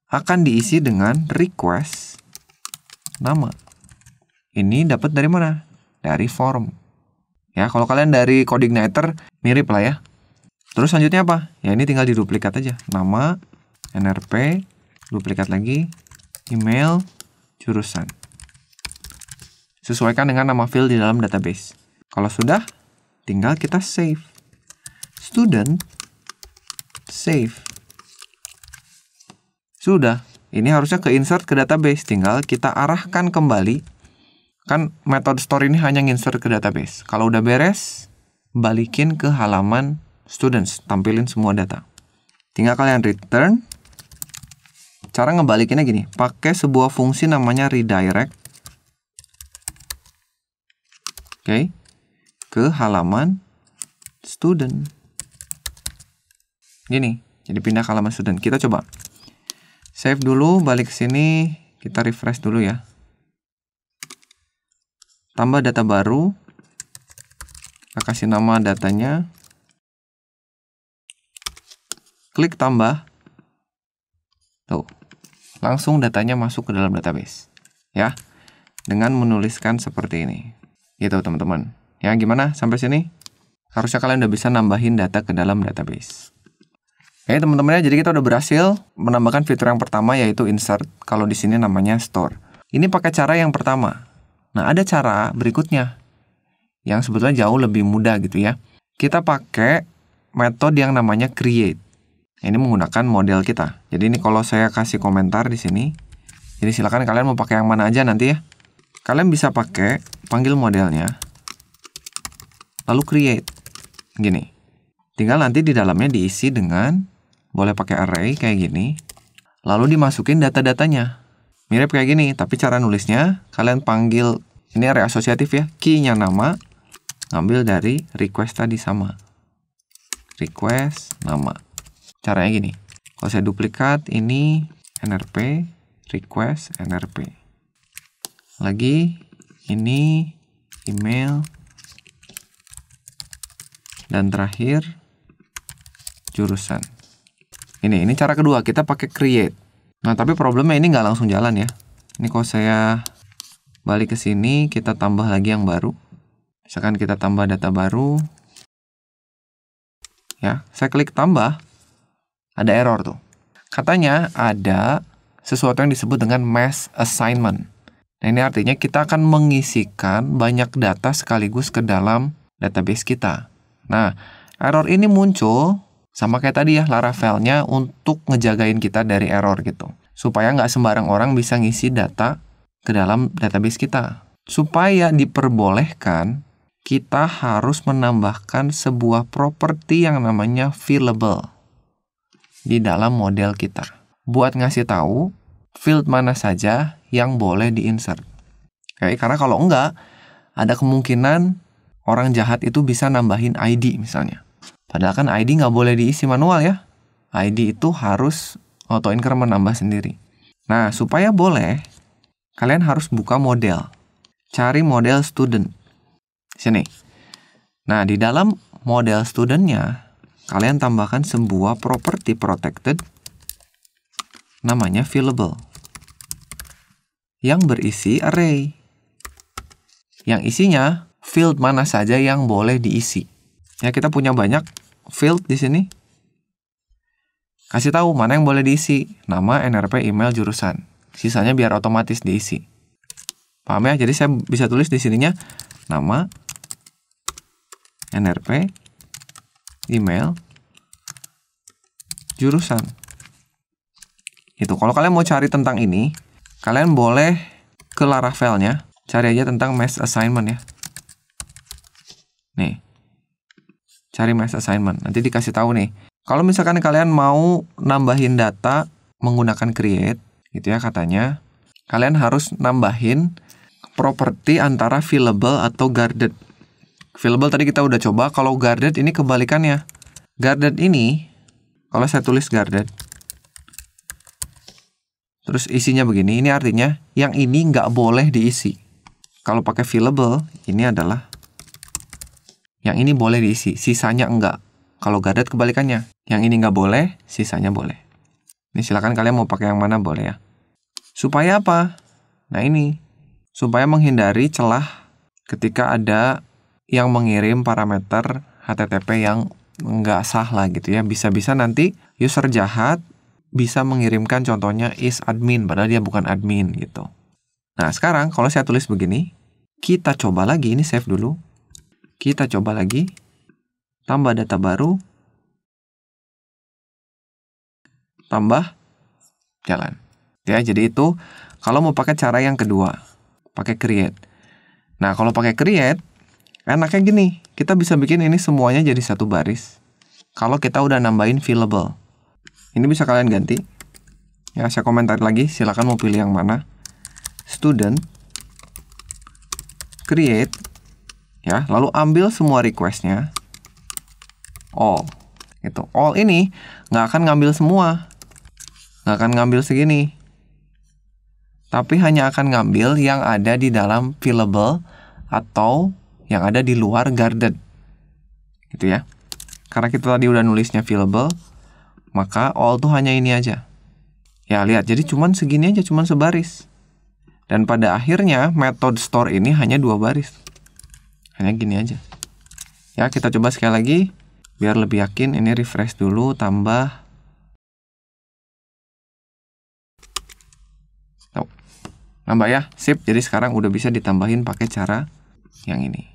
akan diisi dengan request nama. Ini dapat dari mana? Dari form. Ya, kalau kalian dari Codeigniter, mirip lah ya. Terus selanjutnya apa? Ya ini tinggal diduplikat aja. Nama, NRP, duplikat lagi, email, jurusan. Sesuaikan dengan nama field di dalam database. Kalau sudah, tinggal kita save. Student save. Sudah, ini harusnya ke insert ke database, tinggal kita arahkan kembali. Kan metode store ini hanya insert ke database. Kalau udah beres, balikin ke halaman students, tampilin semua data. Tinggal kalian return. Cara ngebalikinnya gini, pakai sebuah fungsi namanya redirect. Oke. Okay. Ke halaman student. Gini, jadi pindah ke halaman student. Kita coba Save dulu, balik ke sini, kita refresh dulu ya. Tambah data baru. Kita kasih nama datanya. Klik tambah. Tuh. Langsung datanya masuk ke dalam database. Ya. Dengan menuliskan seperti ini. Gitu, teman-teman. Ya, gimana sampai sini? Harusnya kalian udah bisa nambahin data ke dalam database. Oke teman-teman ya, jadi kita udah berhasil menambahkan fitur yang pertama yaitu insert. Kalau di sini namanya store. Ini pakai cara yang pertama. Nah ada cara berikutnya yang sebetulnya jauh lebih mudah gitu ya. Kita pakai metode yang namanya create. Nah, ini menggunakan model kita. Jadi ini kalau saya kasih komentar di sini. Jadi silakan kalian mau pakai yang mana aja nanti ya. Kalian bisa pakai panggil modelnya. Lalu create. Gini. Tinggal nanti di dalamnya diisi dengan boleh pakai array kayak gini. Lalu dimasukin data-datanya. Mirip kayak gini, tapi cara nulisnya kalian panggil ini array asosiatif ya, key-nya nama ngambil dari request tadi sama. Request nama. Caranya gini. Kalau saya duplikat ini nrp request nrp. Lagi ini email dan terakhir jurusan. Ini ini cara kedua kita pakai create. Nah tapi problemnya ini nggak langsung jalan ya. Ini kalau saya balik ke sini kita tambah lagi yang baru. Misalkan kita tambah data baru. Ya, saya klik tambah. Ada error tuh. Katanya ada sesuatu yang disebut dengan mass assignment. Nah, ini artinya kita akan mengisikan banyak data sekaligus ke dalam database kita. Nah, error ini muncul sama kayak tadi ya Laravelnya untuk ngejagain kita dari error gitu supaya nggak sembarang orang bisa ngisi data ke dalam database kita supaya diperbolehkan kita harus menambahkan sebuah properti yang namanya fillable di dalam model kita buat ngasih tahu field mana saja yang boleh diinsert kayak karena kalau enggak ada kemungkinan orang jahat itu bisa nambahin ID misalnya Padahal kan ID nggak boleh diisi manual ya. ID itu harus auto increment nambah sendiri. Nah, supaya boleh, kalian harus buka model. Cari model student. Sini. Nah, di dalam model studentnya, kalian tambahkan sebuah property protected namanya fillable yang berisi array yang isinya field mana saja yang boleh diisi. Ya, kita punya banyak field di sini. Kasih tahu mana yang boleh diisi, nama, NRP, email, jurusan. Sisanya biar otomatis diisi. Paham ya? Jadi saya bisa tulis di sininya nama, NRP, email, jurusan. Itu kalau kalian mau cari tentang ini, kalian boleh ke Laravelnya, cari aja tentang mass assignment ya. Nih cari mass assignment. Nanti dikasih tahu nih. Kalau misalkan kalian mau nambahin data menggunakan create, gitu ya katanya, kalian harus nambahin properti antara fillable atau guarded. Fillable tadi kita udah coba, kalau guarded ini kebalikannya. Guarded ini, kalau saya tulis guarded, terus isinya begini, ini artinya yang ini nggak boleh diisi. Kalau pakai fillable, ini adalah yang ini boleh diisi, sisanya enggak. Kalau gadget kebalikannya, yang ini enggak boleh, sisanya boleh. Ini silakan kalian mau pakai yang mana boleh ya. Supaya apa? Nah ini, supaya menghindari celah ketika ada yang mengirim parameter HTTP yang enggak sah lah gitu ya. Bisa-bisa nanti user jahat bisa mengirimkan contohnya is admin padahal dia bukan admin gitu. Nah sekarang kalau saya tulis begini, kita coba lagi ini save dulu. Kita coba lagi. Tambah data baru. Tambah. Jalan. Ya, jadi itu kalau mau pakai cara yang kedua, pakai create. Nah, kalau pakai create, enaknya gini, kita bisa bikin ini semuanya jadi satu baris. Kalau kita udah nambahin fillable. Ini bisa kalian ganti. Ya, saya komentar lagi, Silahkan mau pilih yang mana. Student create ya lalu ambil semua requestnya all itu all ini nggak akan ngambil semua nggak akan ngambil segini tapi hanya akan ngambil yang ada di dalam fillable atau yang ada di luar guarded gitu ya karena kita tadi udah nulisnya fillable maka all tuh hanya ini aja ya lihat jadi cuman segini aja cuman sebaris dan pada akhirnya metode store ini hanya dua baris hanya gini aja ya kita coba sekali lagi biar lebih yakin ini refresh dulu tambah oh, nambah ya sip jadi sekarang udah bisa ditambahin pakai cara yang ini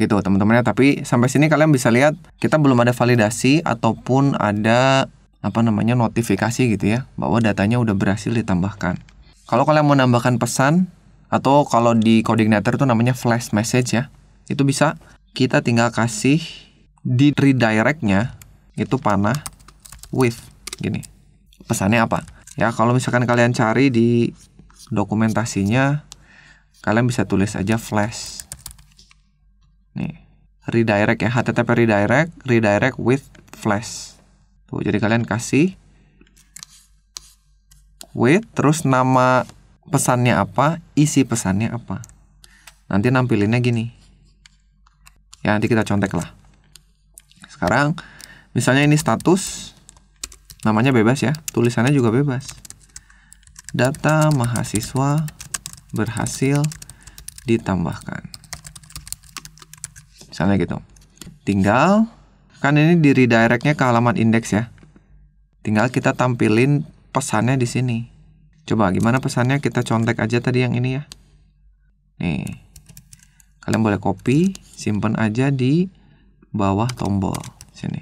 gitu teman-teman ya tapi sampai sini kalian bisa lihat kita belum ada validasi ataupun ada apa namanya notifikasi gitu ya bahwa datanya udah berhasil ditambahkan kalau kalian mau nambahkan pesan atau kalau di coordinator itu namanya flash message ya itu bisa kita tinggal kasih di redirectnya itu panah with gini pesannya apa ya kalau misalkan kalian cari di dokumentasinya kalian bisa tulis aja flash nih redirect ya http redirect redirect with flash tuh jadi kalian kasih with terus nama pesannya apa isi pesannya apa nanti nampilinnya gini ya nanti kita contek lah sekarang misalnya ini status namanya bebas ya tulisannya juga bebas data mahasiswa berhasil ditambahkan misalnya gitu tinggal kan ini di redirectnya ke halaman indeks ya tinggal kita tampilin pesannya di sini coba gimana pesannya kita contek aja tadi yang ini ya nih Kalian boleh copy, simpan aja di bawah tombol sini.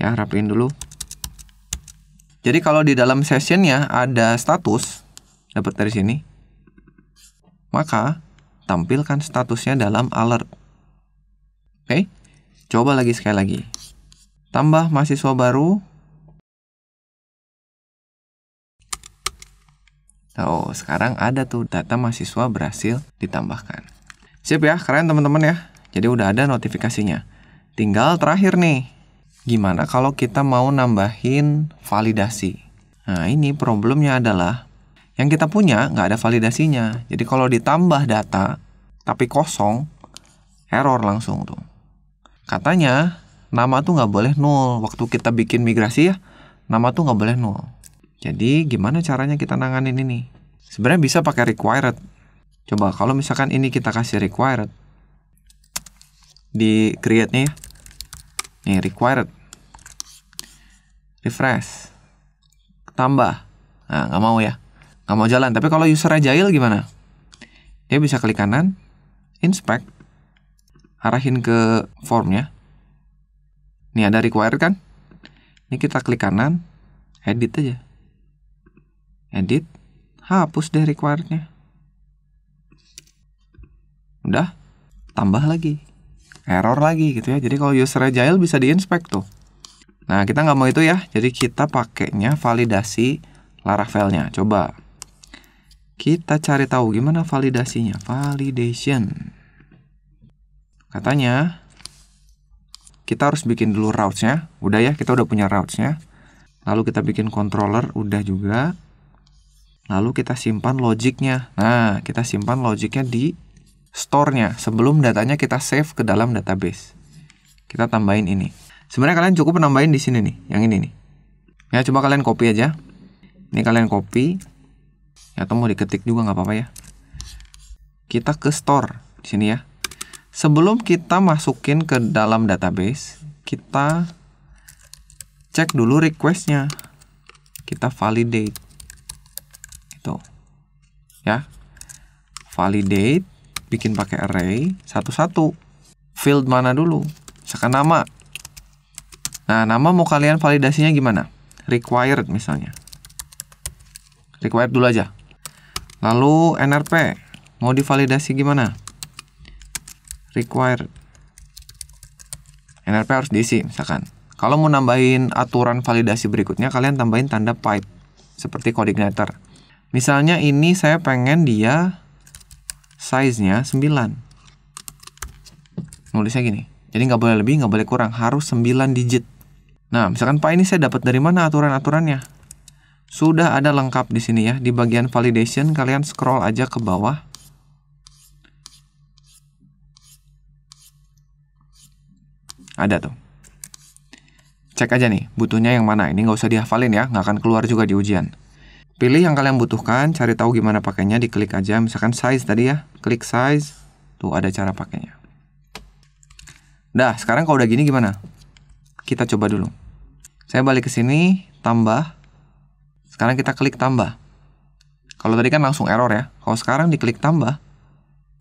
Ya, rapiin dulu. Jadi kalau di dalam sessionnya ada status, dapat dari sini, maka tampilkan statusnya dalam alert. Oke, coba lagi sekali lagi. Tambah mahasiswa baru, Oh, sekarang ada tuh data mahasiswa berhasil ditambahkan. Siap ya, keren teman-teman ya. Jadi udah ada notifikasinya. Tinggal terakhir nih, gimana kalau kita mau nambahin validasi? Nah ini problemnya adalah yang kita punya nggak ada validasinya. Jadi kalau ditambah data tapi kosong, error langsung tuh. Katanya nama tuh nggak boleh nol waktu kita bikin migrasi ya, nama tuh nggak boleh nol. Jadi gimana caranya kita nanganin ini? Sebenarnya bisa pakai required, Coba kalau misalkan ini kita kasih required di create nih, ya. nih required, refresh, tambah, nah nggak mau ya, nggak mau jalan. Tapi kalau user agile gimana? Dia bisa klik kanan, inspect, arahin ke formnya. Nih ada required kan? Ini kita klik kanan, edit aja, edit, hapus deh requirednya udah tambah lagi error lagi gitu ya jadi kalau user agile bisa diinspect tuh nah kita nggak mau itu ya jadi kita pakainya validasi Laravelnya coba kita cari tahu gimana validasinya validation katanya kita harus bikin dulu routes-nya udah ya kita udah punya routes-nya lalu kita bikin controller udah juga lalu kita simpan logiknya nah kita simpan logiknya di store-nya sebelum datanya kita save ke dalam database. Kita tambahin ini. Sebenarnya kalian cukup nambahin di sini nih, yang ini nih. Ya, coba kalian copy aja. Ini kalian copy. Ya, atau mau diketik juga nggak apa-apa ya. Kita ke store di sini ya. Sebelum kita masukin ke dalam database, kita cek dulu requestnya. Kita validate. Itu. Ya. Validate bikin pakai array satu-satu. Field mana dulu? Misalkan nama. Nah, nama mau kalian validasinya gimana? Required misalnya. Required dulu aja. Lalu NRP mau divalidasi gimana? Required. NRP harus diisi misalkan. Kalau mau nambahin aturan validasi berikutnya, kalian tambahin tanda pipe seperti coordinator Misalnya ini saya pengen dia size-nya 9. Nulisnya gini. Jadi nggak boleh lebih, nggak boleh kurang. Harus 9 digit. Nah, misalkan Pak ini saya dapat dari mana aturan-aturannya? Sudah ada lengkap di sini ya. Di bagian validation, kalian scroll aja ke bawah. Ada tuh. Cek aja nih, butuhnya yang mana. Ini nggak usah dihafalin ya, nggak akan keluar juga di ujian. Pilih yang kalian butuhkan, cari tahu gimana pakainya, diklik aja. Misalkan size tadi ya, klik size. Tuh ada cara pakainya. Dah, sekarang kalau udah gini gimana? Kita coba dulu. Saya balik ke sini, tambah. Sekarang kita klik tambah. Kalau tadi kan langsung error ya. Kalau sekarang diklik tambah.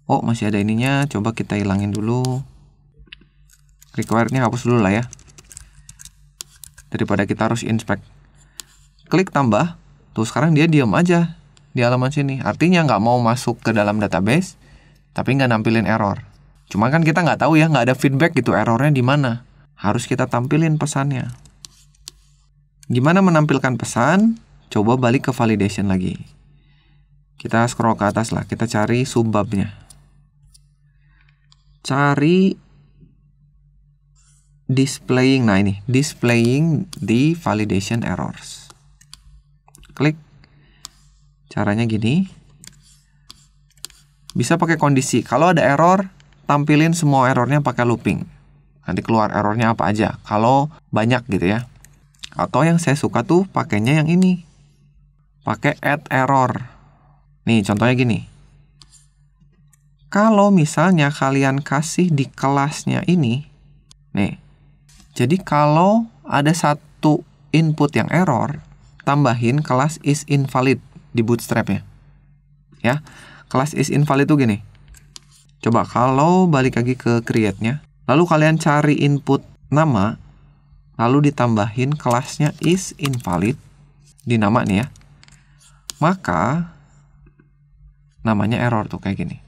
Oh, masih ada ininya. Coba kita hilangin dulu. Required-nya hapus dulu lah ya. Daripada kita harus inspect. Klik tambah. Tuh sekarang dia diam aja di halaman sini. Artinya nggak mau masuk ke dalam database, tapi nggak nampilin error. Cuma kan kita nggak tahu ya, nggak ada feedback gitu errornya di mana. Harus kita tampilin pesannya. Gimana menampilkan pesan? Coba balik ke validation lagi. Kita scroll ke atas lah, kita cari subbabnya. Cari displaying. Nah, ini displaying the validation errors klik caranya gini bisa pakai kondisi kalau ada error tampilin semua errornya pakai looping nanti keluar errornya apa aja kalau banyak gitu ya atau yang saya suka tuh pakainya yang ini pakai add error nih contohnya gini kalau misalnya kalian kasih di kelasnya ini nih jadi kalau ada satu input yang error tambahin kelas is invalid di bootstrap ya. Ya. Kelas is invalid itu gini. Coba kalau balik lagi ke create-nya, lalu kalian cari input nama, lalu ditambahin kelasnya is invalid di nama nih ya. Maka namanya error tuh kayak gini.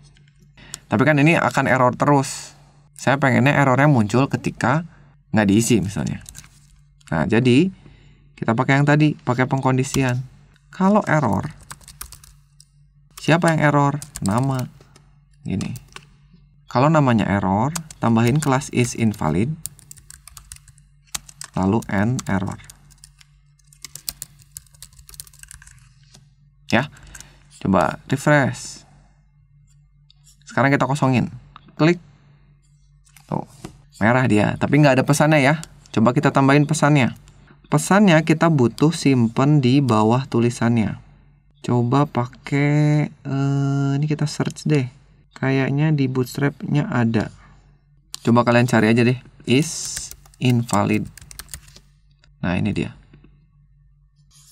Tapi kan ini akan error terus. Saya pengennya errornya muncul ketika nggak diisi misalnya. Nah, jadi kita pakai yang tadi, pakai pengkondisian. Kalau error, siapa yang error? Nama. Gini. Kalau namanya error, tambahin kelas is invalid, lalu n error. Ya, coba refresh. Sekarang kita kosongin. Klik. Tuh, merah dia. Tapi nggak ada pesannya ya. Coba kita tambahin pesannya. Pesannya kita butuh simpen di bawah tulisannya. Coba pakai eh, ini kita search deh. Kayaknya di Bootstrapnya ada. Coba kalian cari aja deh. Is invalid. Nah, ini dia.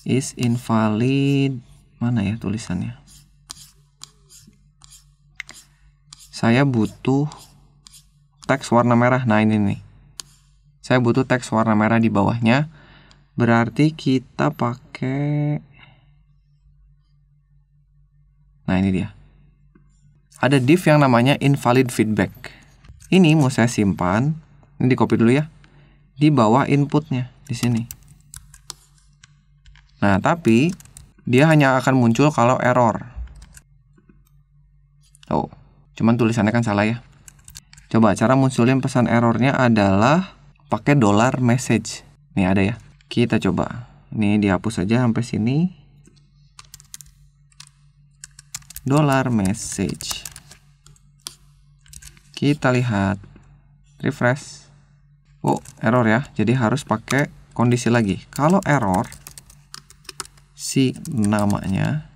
Is invalid. Mana ya tulisannya? Saya butuh teks warna merah. Nah, ini nih. Saya butuh teks warna merah di bawahnya Berarti kita pakai Nah, ini dia. Ada div yang namanya invalid feedback. Ini mau saya simpan. Ini di copy dulu ya. Di bawah inputnya di sini. Nah, tapi dia hanya akan muncul kalau error. Oh, cuman tulisannya kan salah ya. Coba cara munculin pesan errornya adalah pakai dollar message. Nih ada ya. Kita coba. Ini dihapus saja sampai sini. Dollar message. Kita lihat. Refresh. Oh, error ya. Jadi harus pakai kondisi lagi. Kalau error, si namanya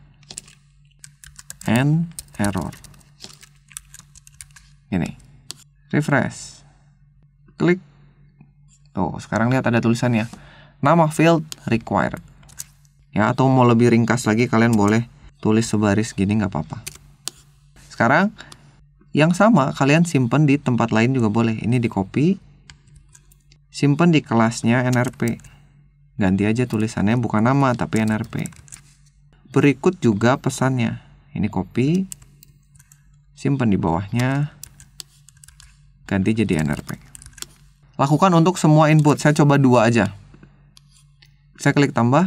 n error. Ini, Refresh. Klik. Tuh, sekarang lihat ada tulisannya nama field required. Ya, atau mau lebih ringkas lagi kalian boleh tulis sebaris gini nggak apa-apa. Sekarang yang sama kalian simpan di tempat lain juga boleh. Ini di copy, simpan di kelasnya NRP. Ganti aja tulisannya bukan nama tapi NRP. Berikut juga pesannya. Ini copy, simpan di bawahnya, ganti jadi NRP. Lakukan untuk semua input. Saya coba dua aja. Saya klik tambah.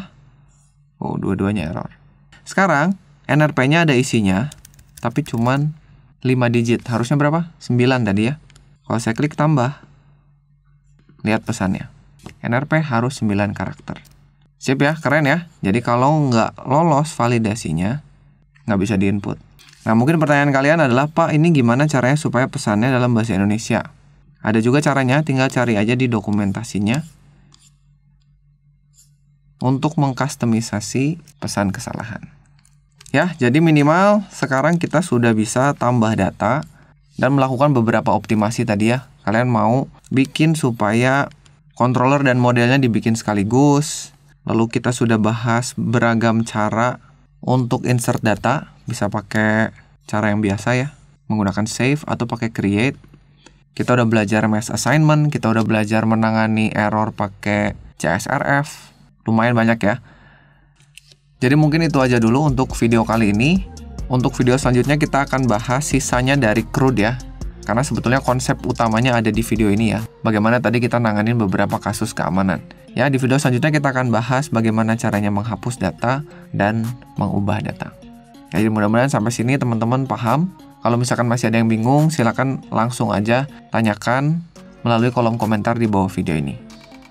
Oh, dua-duanya error. Sekarang NRP-nya ada isinya, tapi cuman 5 digit. Harusnya berapa? 9 tadi ya. Kalau saya klik tambah, lihat pesannya. NRP harus 9 karakter. siap ya, keren ya. Jadi kalau nggak lolos validasinya, nggak bisa diinput. Nah, mungkin pertanyaan kalian adalah, Pak, ini gimana caranya supaya pesannya dalam bahasa Indonesia? Ada juga caranya, tinggal cari aja di dokumentasinya untuk mengkustomisasi pesan kesalahan. Ya, jadi minimal sekarang kita sudah bisa tambah data dan melakukan beberapa optimasi tadi ya. Kalian mau bikin supaya controller dan modelnya dibikin sekaligus. Lalu kita sudah bahas beragam cara untuk insert data, bisa pakai cara yang biasa ya, menggunakan save atau pakai create. Kita udah belajar mesh assignment, kita udah belajar menangani error pakai CSRF, lumayan banyak ya. Jadi mungkin itu aja dulu untuk video kali ini. Untuk video selanjutnya kita akan bahas sisanya dari crude ya. Karena sebetulnya konsep utamanya ada di video ini ya. Bagaimana tadi kita nanganin beberapa kasus keamanan. Ya, di video selanjutnya kita akan bahas bagaimana caranya menghapus data dan mengubah data. Jadi mudah-mudahan sampai sini teman-teman paham. Kalau misalkan masih ada yang bingung, silahkan langsung aja tanyakan melalui kolom komentar di bawah video ini.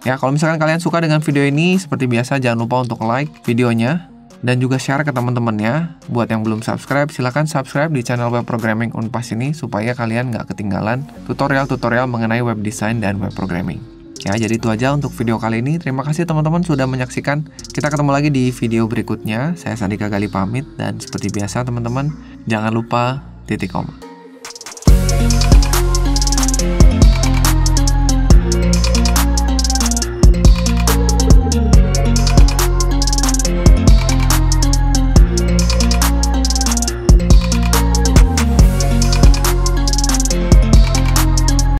Ya, kalau misalkan kalian suka dengan video ini, seperti biasa jangan lupa untuk like videonya dan juga share ke teman-temannya. Buat yang belum subscribe, silahkan subscribe di channel web programming Unpas ini supaya kalian nggak ketinggalan tutorial-tutorial mengenai web design dan web programming. Ya, jadi itu aja untuk video kali ini. Terima kasih teman-teman sudah menyaksikan. Kita ketemu lagi di video berikutnya. Saya Sandika Gali pamit dan seperti biasa teman-teman, jangan lupa titik koma.